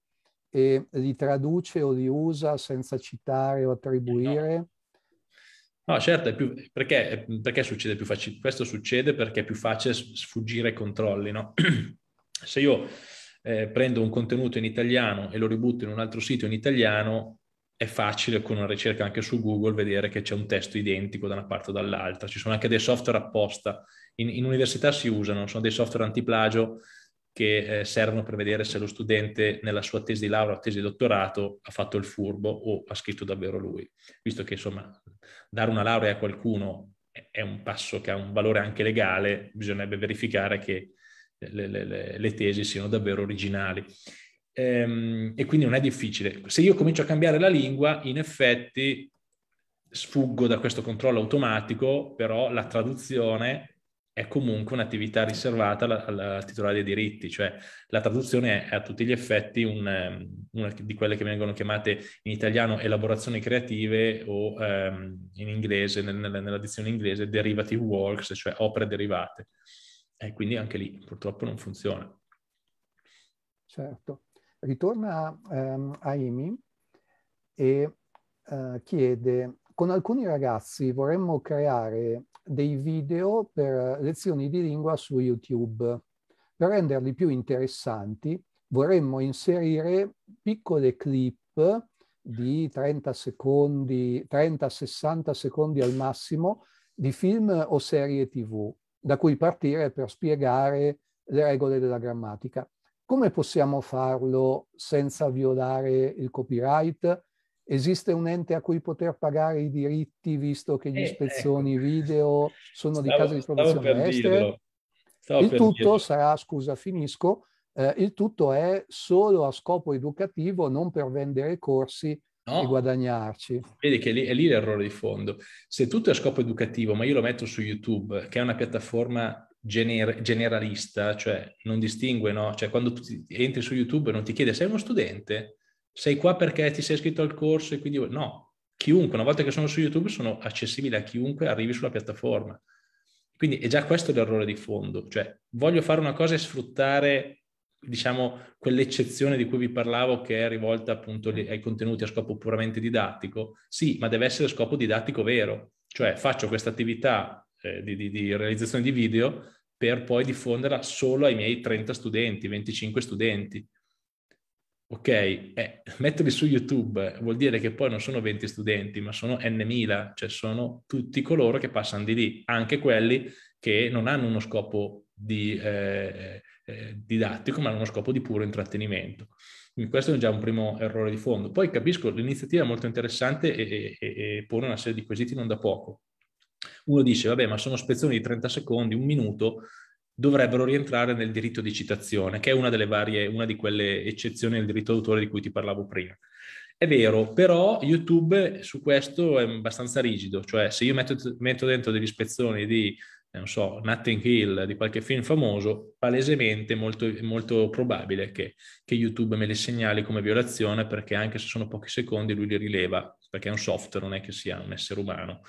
e li traduce o li usa senza citare o eh, attribuire? No No, certo, più, perché, perché, succede più facile? Questo succede perché è più facile sfuggire ai controlli, no? [CLEARS THROAT] Se io eh, prendo un contenuto in italiano e lo ributto in un altro sito in italiano, è facile con una ricerca anche su Google vedere che c'è un testo identico da una parte o dall'altra. Ci sono anche dei software apposta. In, in università si usano, sono dei software antiplagio che eh, servono per vedere se lo studente nella sua tesi di laurea o tesi di dottorato ha fatto il furbo o ha scritto davvero lui, visto che insomma dare una laurea a qualcuno è un passo che ha un valore anche legale, bisognerebbe verificare che le, le, le tesi siano davvero originali. Ehm, e quindi non è difficile. Se io comincio a cambiare la lingua, in effetti sfuggo da questo controllo automatico, però la traduzione è comunque un'attività riservata al titolare dei diritti, cioè la traduzione è a tutti gli effetti un, ehm, una di quelle che vengono chiamate in italiano elaborazioni creative o ehm, in inglese, nel, nella dizione inglese, derivative works, cioè opere derivate. E quindi anche lì purtroppo non funziona. Certo. Ritorna ehm, a Amy e eh, chiede, con alcuni ragazzi vorremmo creare dei video per lezioni di lingua su YouTube. Per renderli più interessanti vorremmo inserire piccole clip di 30 secondi, 30-60 secondi al massimo di film o serie tv, da cui partire per spiegare le regole della grammatica. Come possiamo farlo senza violare il copyright Esiste un ente a cui poter pagare i diritti, visto che gli eh, eh. spezzoni ecco. video sono stavo, di casa di produzione estere? Il tutto dirlo. sarà, scusa, finisco, eh, il tutto è solo a scopo educativo, non per vendere corsi no. e guadagnarci. Vedi che lì, è lì l'errore di fondo. Se tutto è a scopo educativo, ma io lo metto su YouTube, che è una piattaforma gener- generalista, cioè non distingue, no? Cioè quando tu entri su YouTube non ti chiede sei uno studente, sei qua perché ti sei iscritto al corso e quindi... No, chiunque, una volta che sono su YouTube sono accessibile a chiunque arrivi sulla piattaforma. Quindi è già questo l'errore di fondo, cioè voglio fare una cosa e sfruttare, diciamo, quell'eccezione di cui vi parlavo che è rivolta appunto ai contenuti a scopo puramente didattico. Sì, ma deve essere scopo didattico vero, cioè faccio questa attività eh, di, di, di realizzazione di video per poi diffonderla solo ai miei 30 studenti, 25 studenti, Ok, eh, metterli su YouTube vuol dire che poi non sono 20 studenti, ma sono N.000, cioè sono tutti coloro che passano di lì, anche quelli che non hanno uno scopo di, eh, eh, didattico, ma hanno uno scopo di puro intrattenimento. Quindi questo è già un primo errore di fondo. Poi capisco, l'iniziativa è molto interessante e, e, e pone una serie di quesiti non da poco. Uno dice, vabbè, ma sono spezzoni di 30 secondi, un minuto, dovrebbero rientrare nel diritto di citazione, che è una delle varie, una di quelle eccezioni del diritto d'autore di cui ti parlavo prima. È vero, però YouTube su questo è abbastanza rigido, cioè se io metto, metto dentro degli spezzoni di, eh, non so, Nothing Hill, di qualche film famoso, palesemente è molto, molto probabile che, che YouTube me le segnali come violazione perché anche se sono pochi secondi lui li rileva, perché è un software, non è che sia un essere umano,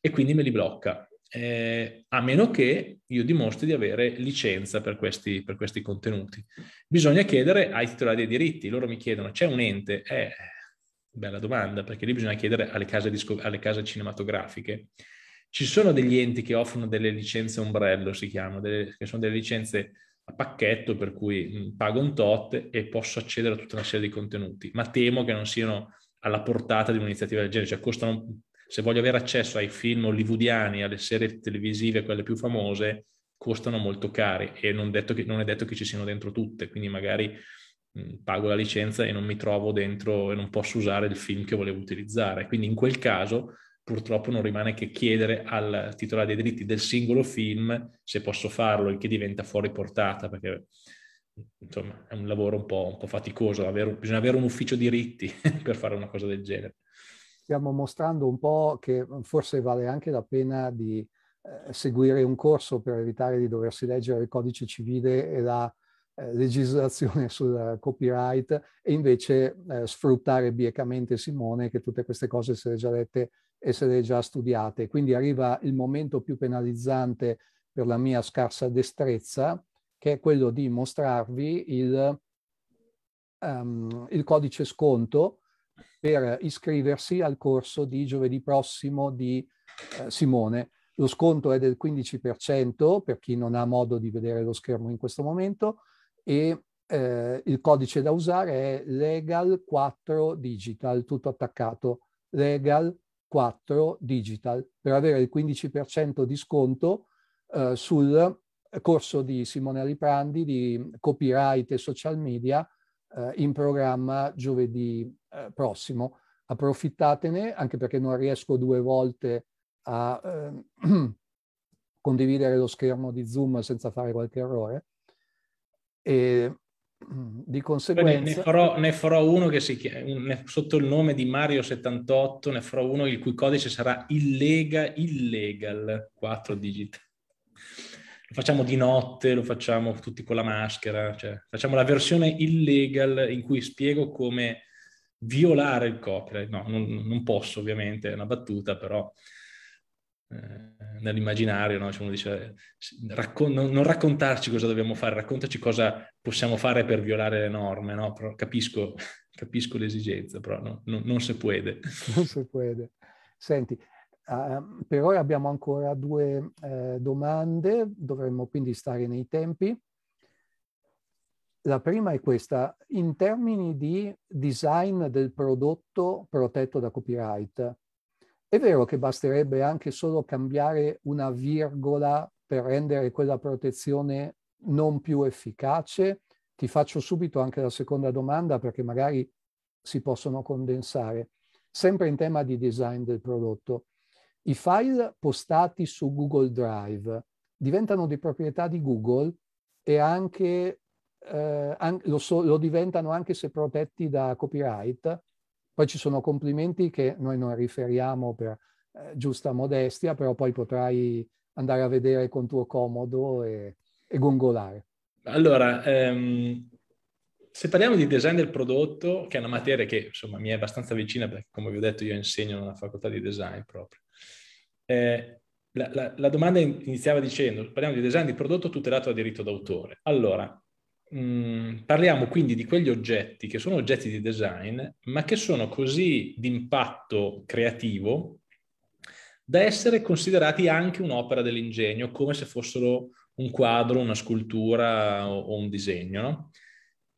e quindi me li blocca eh, a meno che io dimostri di avere licenza per questi, per questi, contenuti. Bisogna chiedere ai titolari dei diritti, loro mi chiedono c'è un ente? Eh, bella domanda, perché lì bisogna chiedere alle case, disco, alle case cinematografiche. Ci sono degli enti che offrono delle licenze ombrello, si chiamano, delle, che sono delle licenze a pacchetto per cui mh, pago un tot e posso accedere a tutta una serie di contenuti, ma temo che non siano alla portata di un'iniziativa del genere, cioè costano se voglio avere accesso ai film hollywoodiani, alle serie televisive, quelle più famose, costano molto cari e non, che, non è detto che ci siano dentro tutte, quindi magari mh, pago la licenza e non mi trovo dentro e non posso usare il film che volevo utilizzare. Quindi in quel caso purtroppo non rimane che chiedere al titolare dei diritti del singolo film se posso farlo, il che diventa fuori portata perché insomma è un lavoro un po', un po faticoso, avere, bisogna avere un ufficio diritti [LAUGHS] per fare una cosa del genere stiamo mostrando un po' che forse vale anche la pena di eh, seguire un corso per evitare di doversi leggere il codice civile e la eh, legislazione [LAUGHS] sul copyright e invece eh, sfruttare biecamente Simone che tutte queste cose se le già lette e se le già studiate. Quindi arriva il momento più penalizzante per la mia scarsa destrezza, che è quello di mostrarvi il, um, il codice sconto per iscriversi al corso di giovedì prossimo di eh, Simone. Lo sconto è del 15% per chi non ha modo di vedere lo schermo in questo momento e eh, il codice da usare è legal4digital, tutto attaccato, legal4digital, per avere il 15% di sconto eh, sul corso di Simone Aliprandi di copyright e social media eh, in programma giovedì eh, prossimo. Approfittatene anche perché non riesco due volte a eh, [CLEARS THROAT] condividere lo schermo di Zoom senza fare qualche errore. E mm, di conseguenza... Ne farò, ne farò uno che si chiama, sotto il nome di Mario78, ne farò uno il cui codice sarà Illega Illegal, 4 digit lo facciamo di notte, lo facciamo tutti con la maschera, cioè facciamo la versione illegal in cui spiego come violare il copyright. No, non, non posso ovviamente, è una battuta, però eh, nell'immaginario no? cioè uno dice raccon- non, non, raccontarci cosa dobbiamo fare, raccontaci cosa possiamo fare per violare le norme, no? capisco, [LAUGHS] capisco, l'esigenza, però no, non, non si puede. Non si puede. Senti, Uh, per ora abbiamo ancora due eh, domande, dovremmo quindi stare nei tempi. La prima è questa, in termini di design del prodotto protetto da copyright, è vero che basterebbe anche solo cambiare una virgola per rendere quella protezione non più efficace? Ti faccio subito anche la seconda domanda perché magari si possono condensare. Sempre in tema di design del prodotto, i file postati su Google Drive diventano di proprietà di Google e anche, eh, an lo, so lo diventano anche se protetti da copyright. Poi ci sono complimenti che noi non riferiamo per eh, giusta modestia, però poi potrai andare a vedere con tuo comodo e, e gongolare. Allora, ehm, se parliamo di design del prodotto, che è una materia che insomma mi è abbastanza vicina perché come vi ho detto io insegno nella facoltà di design proprio, eh, la, la, la, domanda iniziava dicendo, parliamo di design di prodotto tutelato a diritto d'autore. Allora, mh, mm, parliamo quindi di quegli oggetti che sono oggetti di design, ma che sono così di impatto creativo da essere considerati anche un'opera dell'ingegno, come se fossero un quadro, una scultura o, o un disegno. No?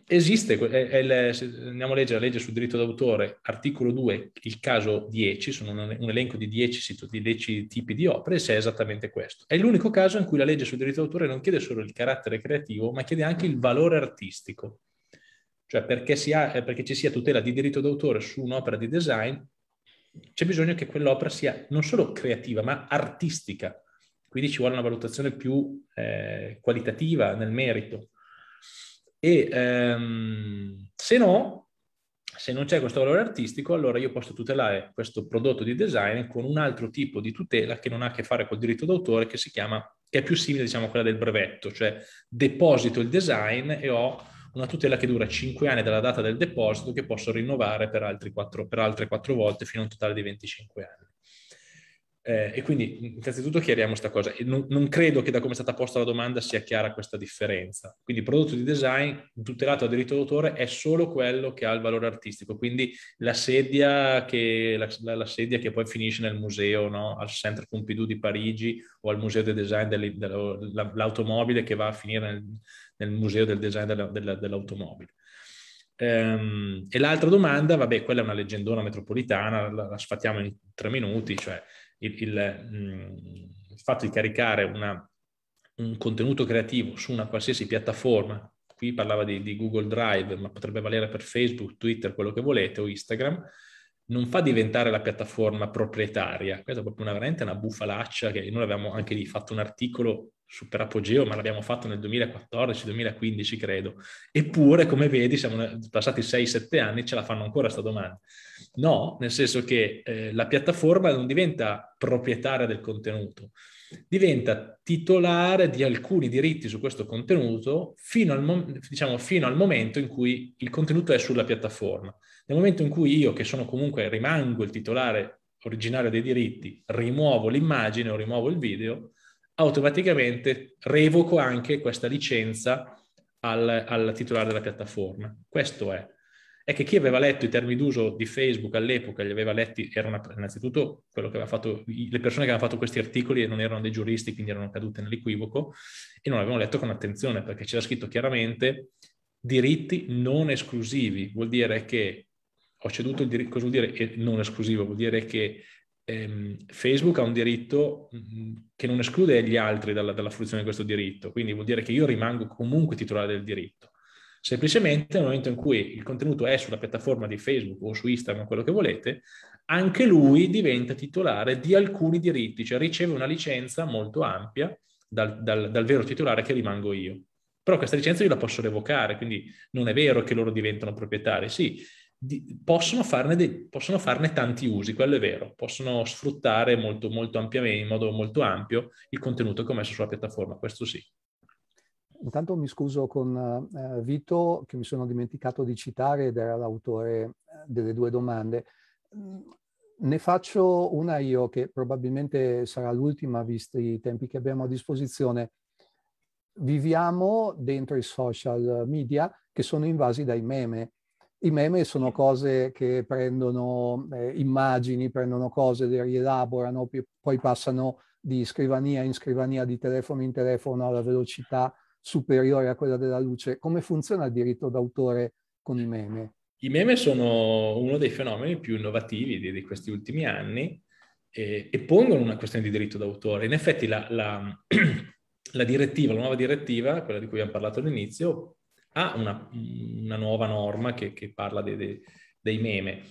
Esiste, il, se andiamo a leggere la legge sul diritto d'autore, articolo 2, il caso 10, sono un, un elenco di 10, 10 tipi di opere, se è esattamente questo. È l'unico caso in cui la legge sul diritto d'autore non chiede solo il carattere creativo, ma chiede anche il valore artistico. Cioè perché, ha, eh, perché ci sia tutela di diritto d'autore su un'opera di design, c'è bisogno che quell'opera sia non solo creativa, ma artistica. Quindi ci vuole una valutazione più eh, qualitativa nel merito. E ehm, se no, se non c'è questo valore artistico, allora io posso tutelare questo prodotto di design con un altro tipo di tutela che non ha a che fare col diritto d'autore, che si chiama, che è più simile, diciamo, a quella del brevetto, cioè deposito il design e ho una tutela che dura 5 anni dalla data del deposito che posso rinnovare per, 4, per altre 4 volte fino a un totale di 25 anni. Eh, e quindi innanzitutto chiariamo questa cosa. Non, non, credo che da come è stata posta la domanda sia chiara questa differenza. Quindi il prodotto di design tutelato da diritto d'autore è solo quello che ha il valore artistico, quindi la sedia che, la, la, sedia che poi finisce nel museo, no? al Centre Pompidou di Parigi o al Museo del Design dell'Automobile dell che va a finire nel, nel Museo del Design della, della, dell'Automobile. Ehm, e l'altra domanda, vabbè, quella è una leggendona metropolitana, la, la sfatiamo in tre minuti, cioè il, il, mm, il fatto di caricare una, un contenuto creativo su una qualsiasi piattaforma, qui parlava di, di Google Drive, ma potrebbe valere per Facebook, Twitter, quello che volete o Instagram, non fa diventare la piattaforma proprietaria. Questa è proprio una, veramente una bufalaccia che noi abbiamo anche lì fatto un articolo super apogeo, ma l'abbiamo fatto nel 2014-2015 credo. Eppure, come vedi, siamo passati 6-7 anni, e ce la fanno ancora questa domanda. No, nel senso che eh, la piattaforma non diventa proprietaria del contenuto, diventa titolare di alcuni diritti su questo contenuto fino al, mom- diciamo, fino al momento in cui il contenuto è sulla piattaforma. Nel momento in cui io, che sono comunque, rimango il titolare originario dei diritti, rimuovo l'immagine o rimuovo il video, automaticamente revoco anche questa licenza al, al titolare della piattaforma. Questo è è che chi aveva letto i termini d'uso di Facebook all'epoca, li aveva letti, erano innanzitutto quello che aveva fatto, le persone che avevano fatto questi articoli e non erano dei giuristi, quindi erano cadute nell'equivoco e non l'avevano letto con attenzione perché c'era scritto chiaramente diritti non esclusivi, vuol dire che ho ceduto il diritto, cosa vuol dire non esclusivo? Vuol dire che ehm, Facebook ha un diritto mm, che non esclude gli altri dalla, dalla, fruizione di questo diritto, quindi vuol dire che io rimango comunque titolare del diritto. Semplicemente nel momento in cui il contenuto è sulla piattaforma di Facebook o su Instagram, quello che volete, anche lui diventa titolare di alcuni diritti, cioè riceve una licenza molto ampia dal, dal, dal vero titolare che rimango io. Però questa licenza io la posso revocare, quindi non è vero che loro diventano proprietari. Sì, di, possono, farne dei, possono, farne tanti usi, quello è vero, possono sfruttare molto, molto ampiamente, in modo molto ampio, il contenuto che ho messo sulla piattaforma, questo sì. Intanto mi scuso con eh, Vito, che mi sono dimenticato di citare ed era l'autore eh, delle due domande. Mm, ne faccio una io, che probabilmente sarà l'ultima, visti i tempi che abbiamo a disposizione. Viviamo dentro i social media che sono invasi dai meme i meme sono cose che prendono eh, immagini, prendono cose, le rielaborano, poi passano di scrivania in scrivania, di telefono in telefono alla velocità superiore a quella della luce. Come funziona il diritto d'autore con i meme? I meme sono uno dei fenomeni più innovativi di, di questi ultimi anni e, e, pongono una questione di diritto d'autore. In effetti la, la, [CLEARS THROAT] la direttiva, la nuova direttiva, quella di cui abbiamo parlato all'inizio, ha una, una nuova norma che, che parla de, de, dei meme.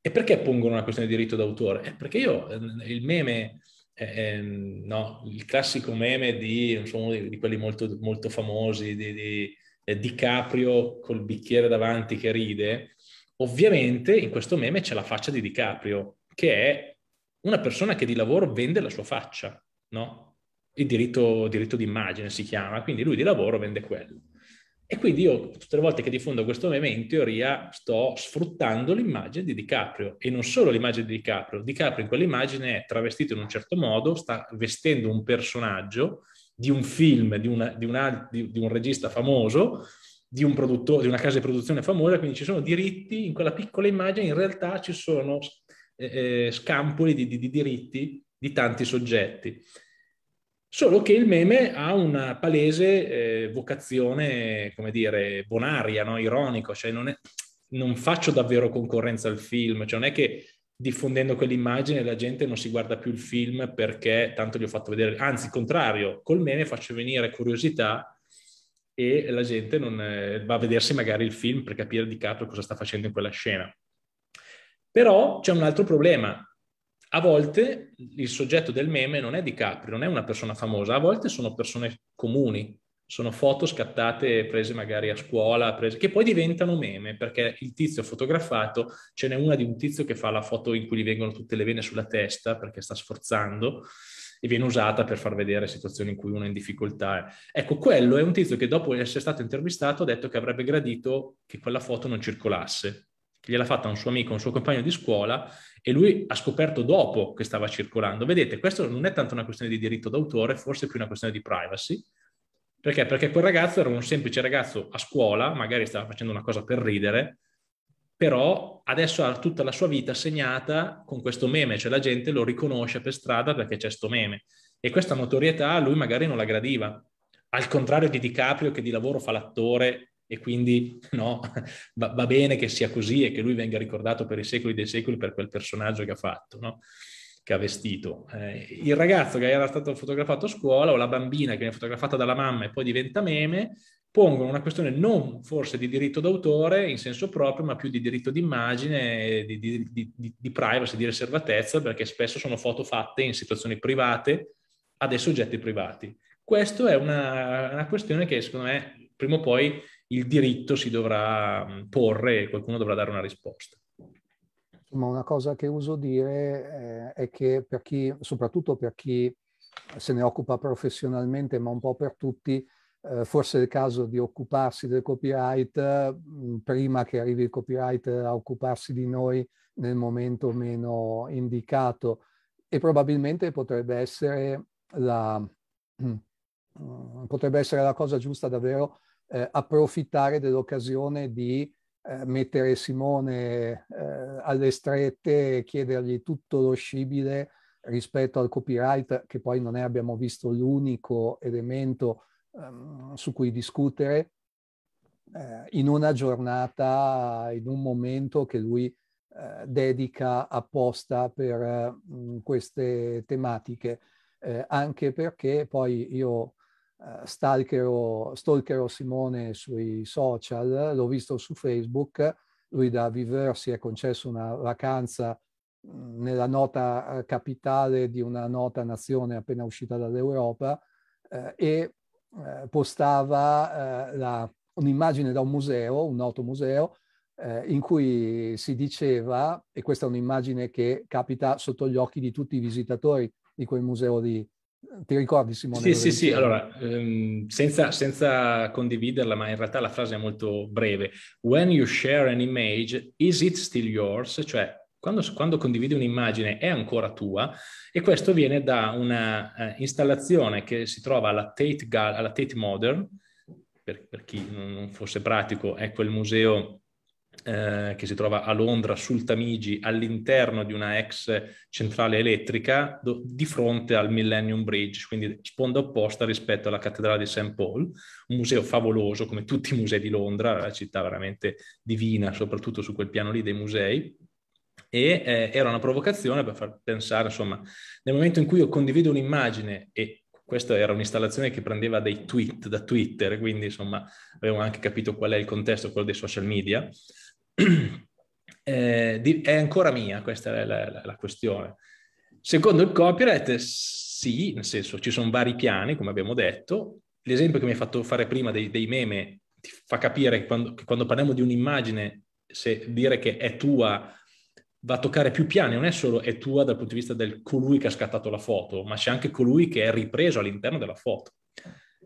E perché pongono una questione di diritto d'autore? Eh, perché io eh, il meme, eh, ehm, no, il classico meme di, insomma, di, di quelli molto, molto famosi, di, di, eh, di Caprio col bicchiere davanti che ride, ovviamente in questo meme c'è la faccia di DiCaprio, che è una persona che di lavoro vende la sua faccia, no? Il diritto, diritto d'immagine si chiama, quindi lui di lavoro vende quello. E quindi io tutte le volte che diffondo questo meme in teoria sto sfruttando l'immagine di DiCaprio e non solo l'immagine di DiCaprio. DiCaprio in quell'immagine è travestito in un certo modo, sta vestendo un personaggio di un film, di, una, di, una, di, di un regista famoso, di, un di una casa di produzione famosa, quindi ci sono diritti in quella piccola immagine, in realtà ci sono eh, eh scampoli di diritti di tanti soggetti. Solo che il meme ha una palese eh, vocazione, come dire, bonaria, no? ironico, cioè non, è, non faccio davvero concorrenza al film, cioè non è che diffondendo quell'immagine la gente non si guarda più il film perché tanto gli ho fatto vedere, anzi il contrario, col meme faccio venire curiosità e la gente non, eh, va a vedersi magari il film per capire di capo cosa sta facendo in quella scena. Però c'è un altro problema, a volte il soggetto del meme non è di Capri, non è una persona famosa, a volte sono persone comuni, sono foto scattate prese magari a scuola, prese, che poi diventano meme perché il tizio fotografato, ce n'è una di un tizio che fa la foto in cui gli vengono tutte le vene sulla testa perché sta sforzando e viene usata per far vedere situazioni in cui uno è in difficoltà. Ecco, quello è un tizio che dopo essere stato intervistato ha detto che avrebbe gradito che quella foto non circolasse gliel'ha fatta un suo amico, un suo compagno di scuola, e lui ha scoperto dopo che stava circolando. Vedete, questo non è tanto una questione di diritto d'autore, forse più una questione di privacy. Perché? Perché quel ragazzo era un semplice ragazzo a scuola, magari stava facendo una cosa per ridere, però adesso ha tutta la sua vita segnata con questo meme, cioè la gente lo riconosce per strada perché c'è questo meme. E questa notorietà lui magari non la gradiva. Al contrario di DiCaprio che di lavoro fa l'attore e quindi [LAUGHS] no, va, va, bene che sia così e che lui venga ricordato per i secoli dei secoli per quel personaggio che ha fatto, no? che ha vestito. Eh, il ragazzo che era stato fotografato a scuola o la bambina che viene fotografata dalla mamma e poi diventa meme, pongono una questione non forse di diritto d'autore in senso proprio, ma più di diritto d'immagine, di, di, di, di privacy, di riservatezza, perché spesso sono foto fatte in situazioni private a dei soggetti privati. Questa è una, una questione che secondo me prima o poi il diritto si dovrà mm, porre e qualcuno dovrà dare una risposta. Insomma, una cosa che uso dire eh, è che per chi, soprattutto per chi se ne occupa professionalmente, ma un po' per tutti, eh, forse è il caso di occuparsi del copyright mm, prima che arrivi il copyright a occuparsi di noi nel momento meno indicato e probabilmente potrebbe essere la, [CLEARS THROAT] potrebbe essere la cosa giusta davvero eh, approfittare dell'occasione di eh, mettere Simone eh, alle strette e chiedergli tutto lo scibile rispetto al copyright, che poi non è, abbiamo visto, l'unico elemento ehm, su cui discutere, eh, in una giornata, in un momento che lui eh, dedica apposta per mm, queste tematiche, eh, anche perché poi io eh, stalker stalkerò Simone sui social, l'ho visto su Facebook, lui da Viver si è concesso una vacanza mm, nella nota eh, capitale di una nota nazione appena uscita dall'Europa eh, e eh, postava eh, la, un'immagine da un museo, un noto museo, eh, in cui si diceva, e questa è un'immagine che capita sotto gli occhi di tutti i visitatori di quel museo lì, ti ricordi Simone? Sì, sì, sì, allora, ehm, senza, senza, condividerla, ma in realtà la frase è molto breve. When you share an image, is it still yours? Cioè, quando, quando condividi un'immagine è ancora tua e questo viene da una uh, installazione che si trova alla Tate, alla Tate Modern, per, per chi non fosse pratico, è ecco quel museo eh, che si trova a Londra, sul Tamigi, all'interno di una ex centrale elettrica do, di fronte al Millennium Bridge, quindi sponda opposta rispetto alla cattedrale di St. Paul, un museo favoloso come tutti i musei di Londra, la città veramente divina, soprattutto su quel piano lì dei musei. E eh, era una provocazione per far pensare, insomma, nel momento in cui io condivido un'immagine e questa era un'installazione che prendeva dei tweet da Twitter, quindi insomma avevo anche capito qual è il contesto, quello dei social media. Eh, è ancora mia, questa è la, la, la questione. Secondo il copyright, sì, nel senso ci sono vari piani, come abbiamo detto. L'esempio che mi hai fatto fare prima dei, dei meme ti fa capire che quando, che quando parliamo di un'immagine, se dire che è tua va a toccare più piani, non è solo è tua dal punto di vista del colui che ha scattato la foto, ma c'è anche colui che è ripreso all'interno della foto.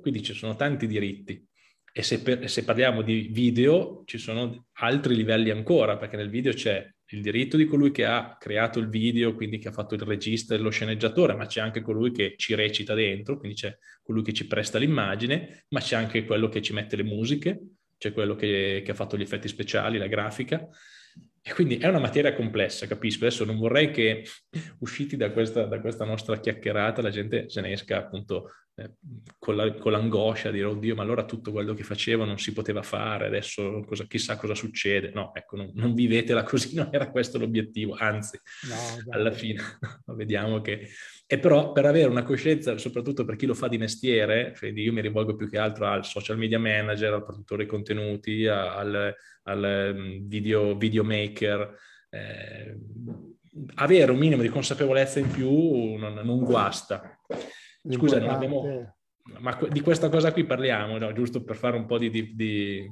Quindi ci sono tanti diritti. E se, per, se, parliamo di video, ci sono altri livelli ancora, perché nel video c'è il diritto di colui che ha creato il video, quindi che ha fatto il regista e lo sceneggiatore, ma c'è anche colui che ci recita dentro, quindi c'è colui che ci presta l'immagine, ma c'è anche quello che ci mette le musiche, c'è quello che, che ha fatto gli effetti speciali, la grafica. E quindi è una materia complessa, capisco. Adesso non vorrei che usciti da questa, da questa nostra chiacchierata la gente se ne esca appunto eh, con, la, con, l'angoscia, dire oddio, ma allora tutto quello che facevo non si poteva fare, adesso cosa, chissà cosa succede. No, ecco, non, non, vivetela così, [LAUGHS] non era questo l'obiettivo, anzi, no, esatto. alla fine [LAUGHS] vediamo che... E però per avere una coscienza, soprattutto per chi lo fa di mestiere, quindi io mi rivolgo più che altro al social media manager, al produttore di contenuti, al, al mm, video, videomaker, eh, avere un minimo di consapevolezza in più non, non guasta. Scusa, abbiamo... ma di questa cosa qui parliamo, no? giusto per fare un po' di, di, di...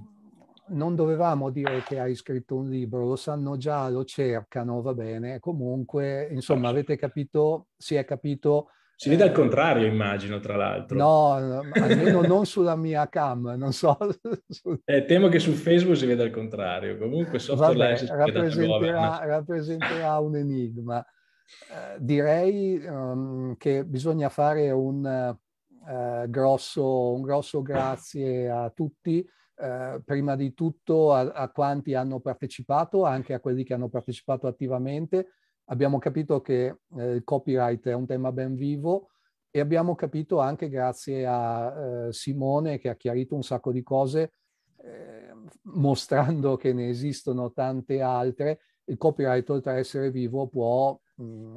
Non dovevamo dire che hai scritto un libro, lo sanno già, lo cercano, va bene. Comunque, insomma, avete capito, si è capito si vede al eh, contrario, immagino, tra l'altro. No, almeno non sulla mia cam, non so. Eh, temo che su Facebook si veda al contrario. Comunque, software Vabbè, rappresenterà, rappresenterà un enigma. Eh, direi um, che bisogna fare un, uh, grosso, un, grosso, grazie a tutti, uh, prima di tutto a, a, quanti hanno partecipato, anche a quelli che hanno partecipato attivamente. Abbiamo capito che uh, il copyright è un tema ben vivo e abbiamo capito anche grazie a Simone che ha chiarito un sacco di cose ehm, mostrando che ne esistono tante altre, il copyright oltre ad essere vivo può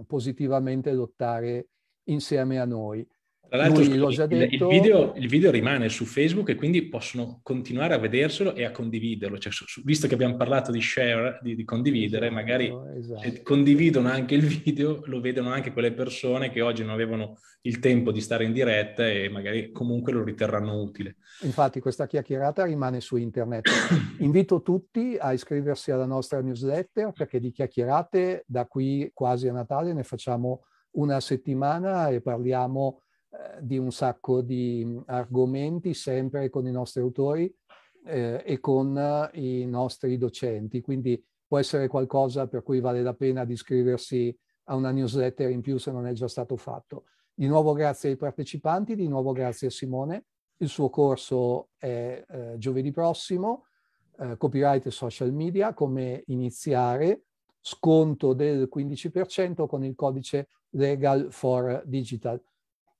positivamente lottare insieme a noi. Tra l'altro, scusa, il, il, video, il, video, rimane su Facebook e quindi possono continuare a vederselo e a condividerlo. Cioè, su, visto che abbiamo parlato di share, di, di condividere, esatto, magari esatto. condividono anche il [LAUGHS] video, lo vedono anche quelle persone che oggi non avevano il tempo di stare in diretta e magari comunque lo riterranno utile. Infatti questa chiacchierata rimane su internet. [COUGHS] Invito tutti a iscriversi alla nostra newsletter perché di chiacchierate da qui quasi a Natale ne facciamo una settimana e parliamo eh, di un sacco di mm, argomenti, sempre con i nostri autori eh, e con eh, i nostri docenti. Quindi può essere qualcosa per cui vale la pena di iscriversi a una newsletter in più se non è già stato fatto. Di nuovo grazie ai partecipanti, di nuovo grazie a Simone. Il suo corso è eh, giovedì prossimo, eh, copyright e social media, come iniziare, sconto del 15% con il codice legal for digital.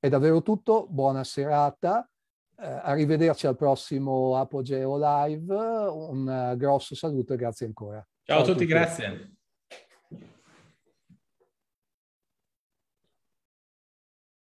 È davvero tutto, buona serata, eh, arrivederci al prossimo Apogeo Live, un eh, grosso saluto e grazie ancora. Ciao, Ciao a tutti, tutti. grazie.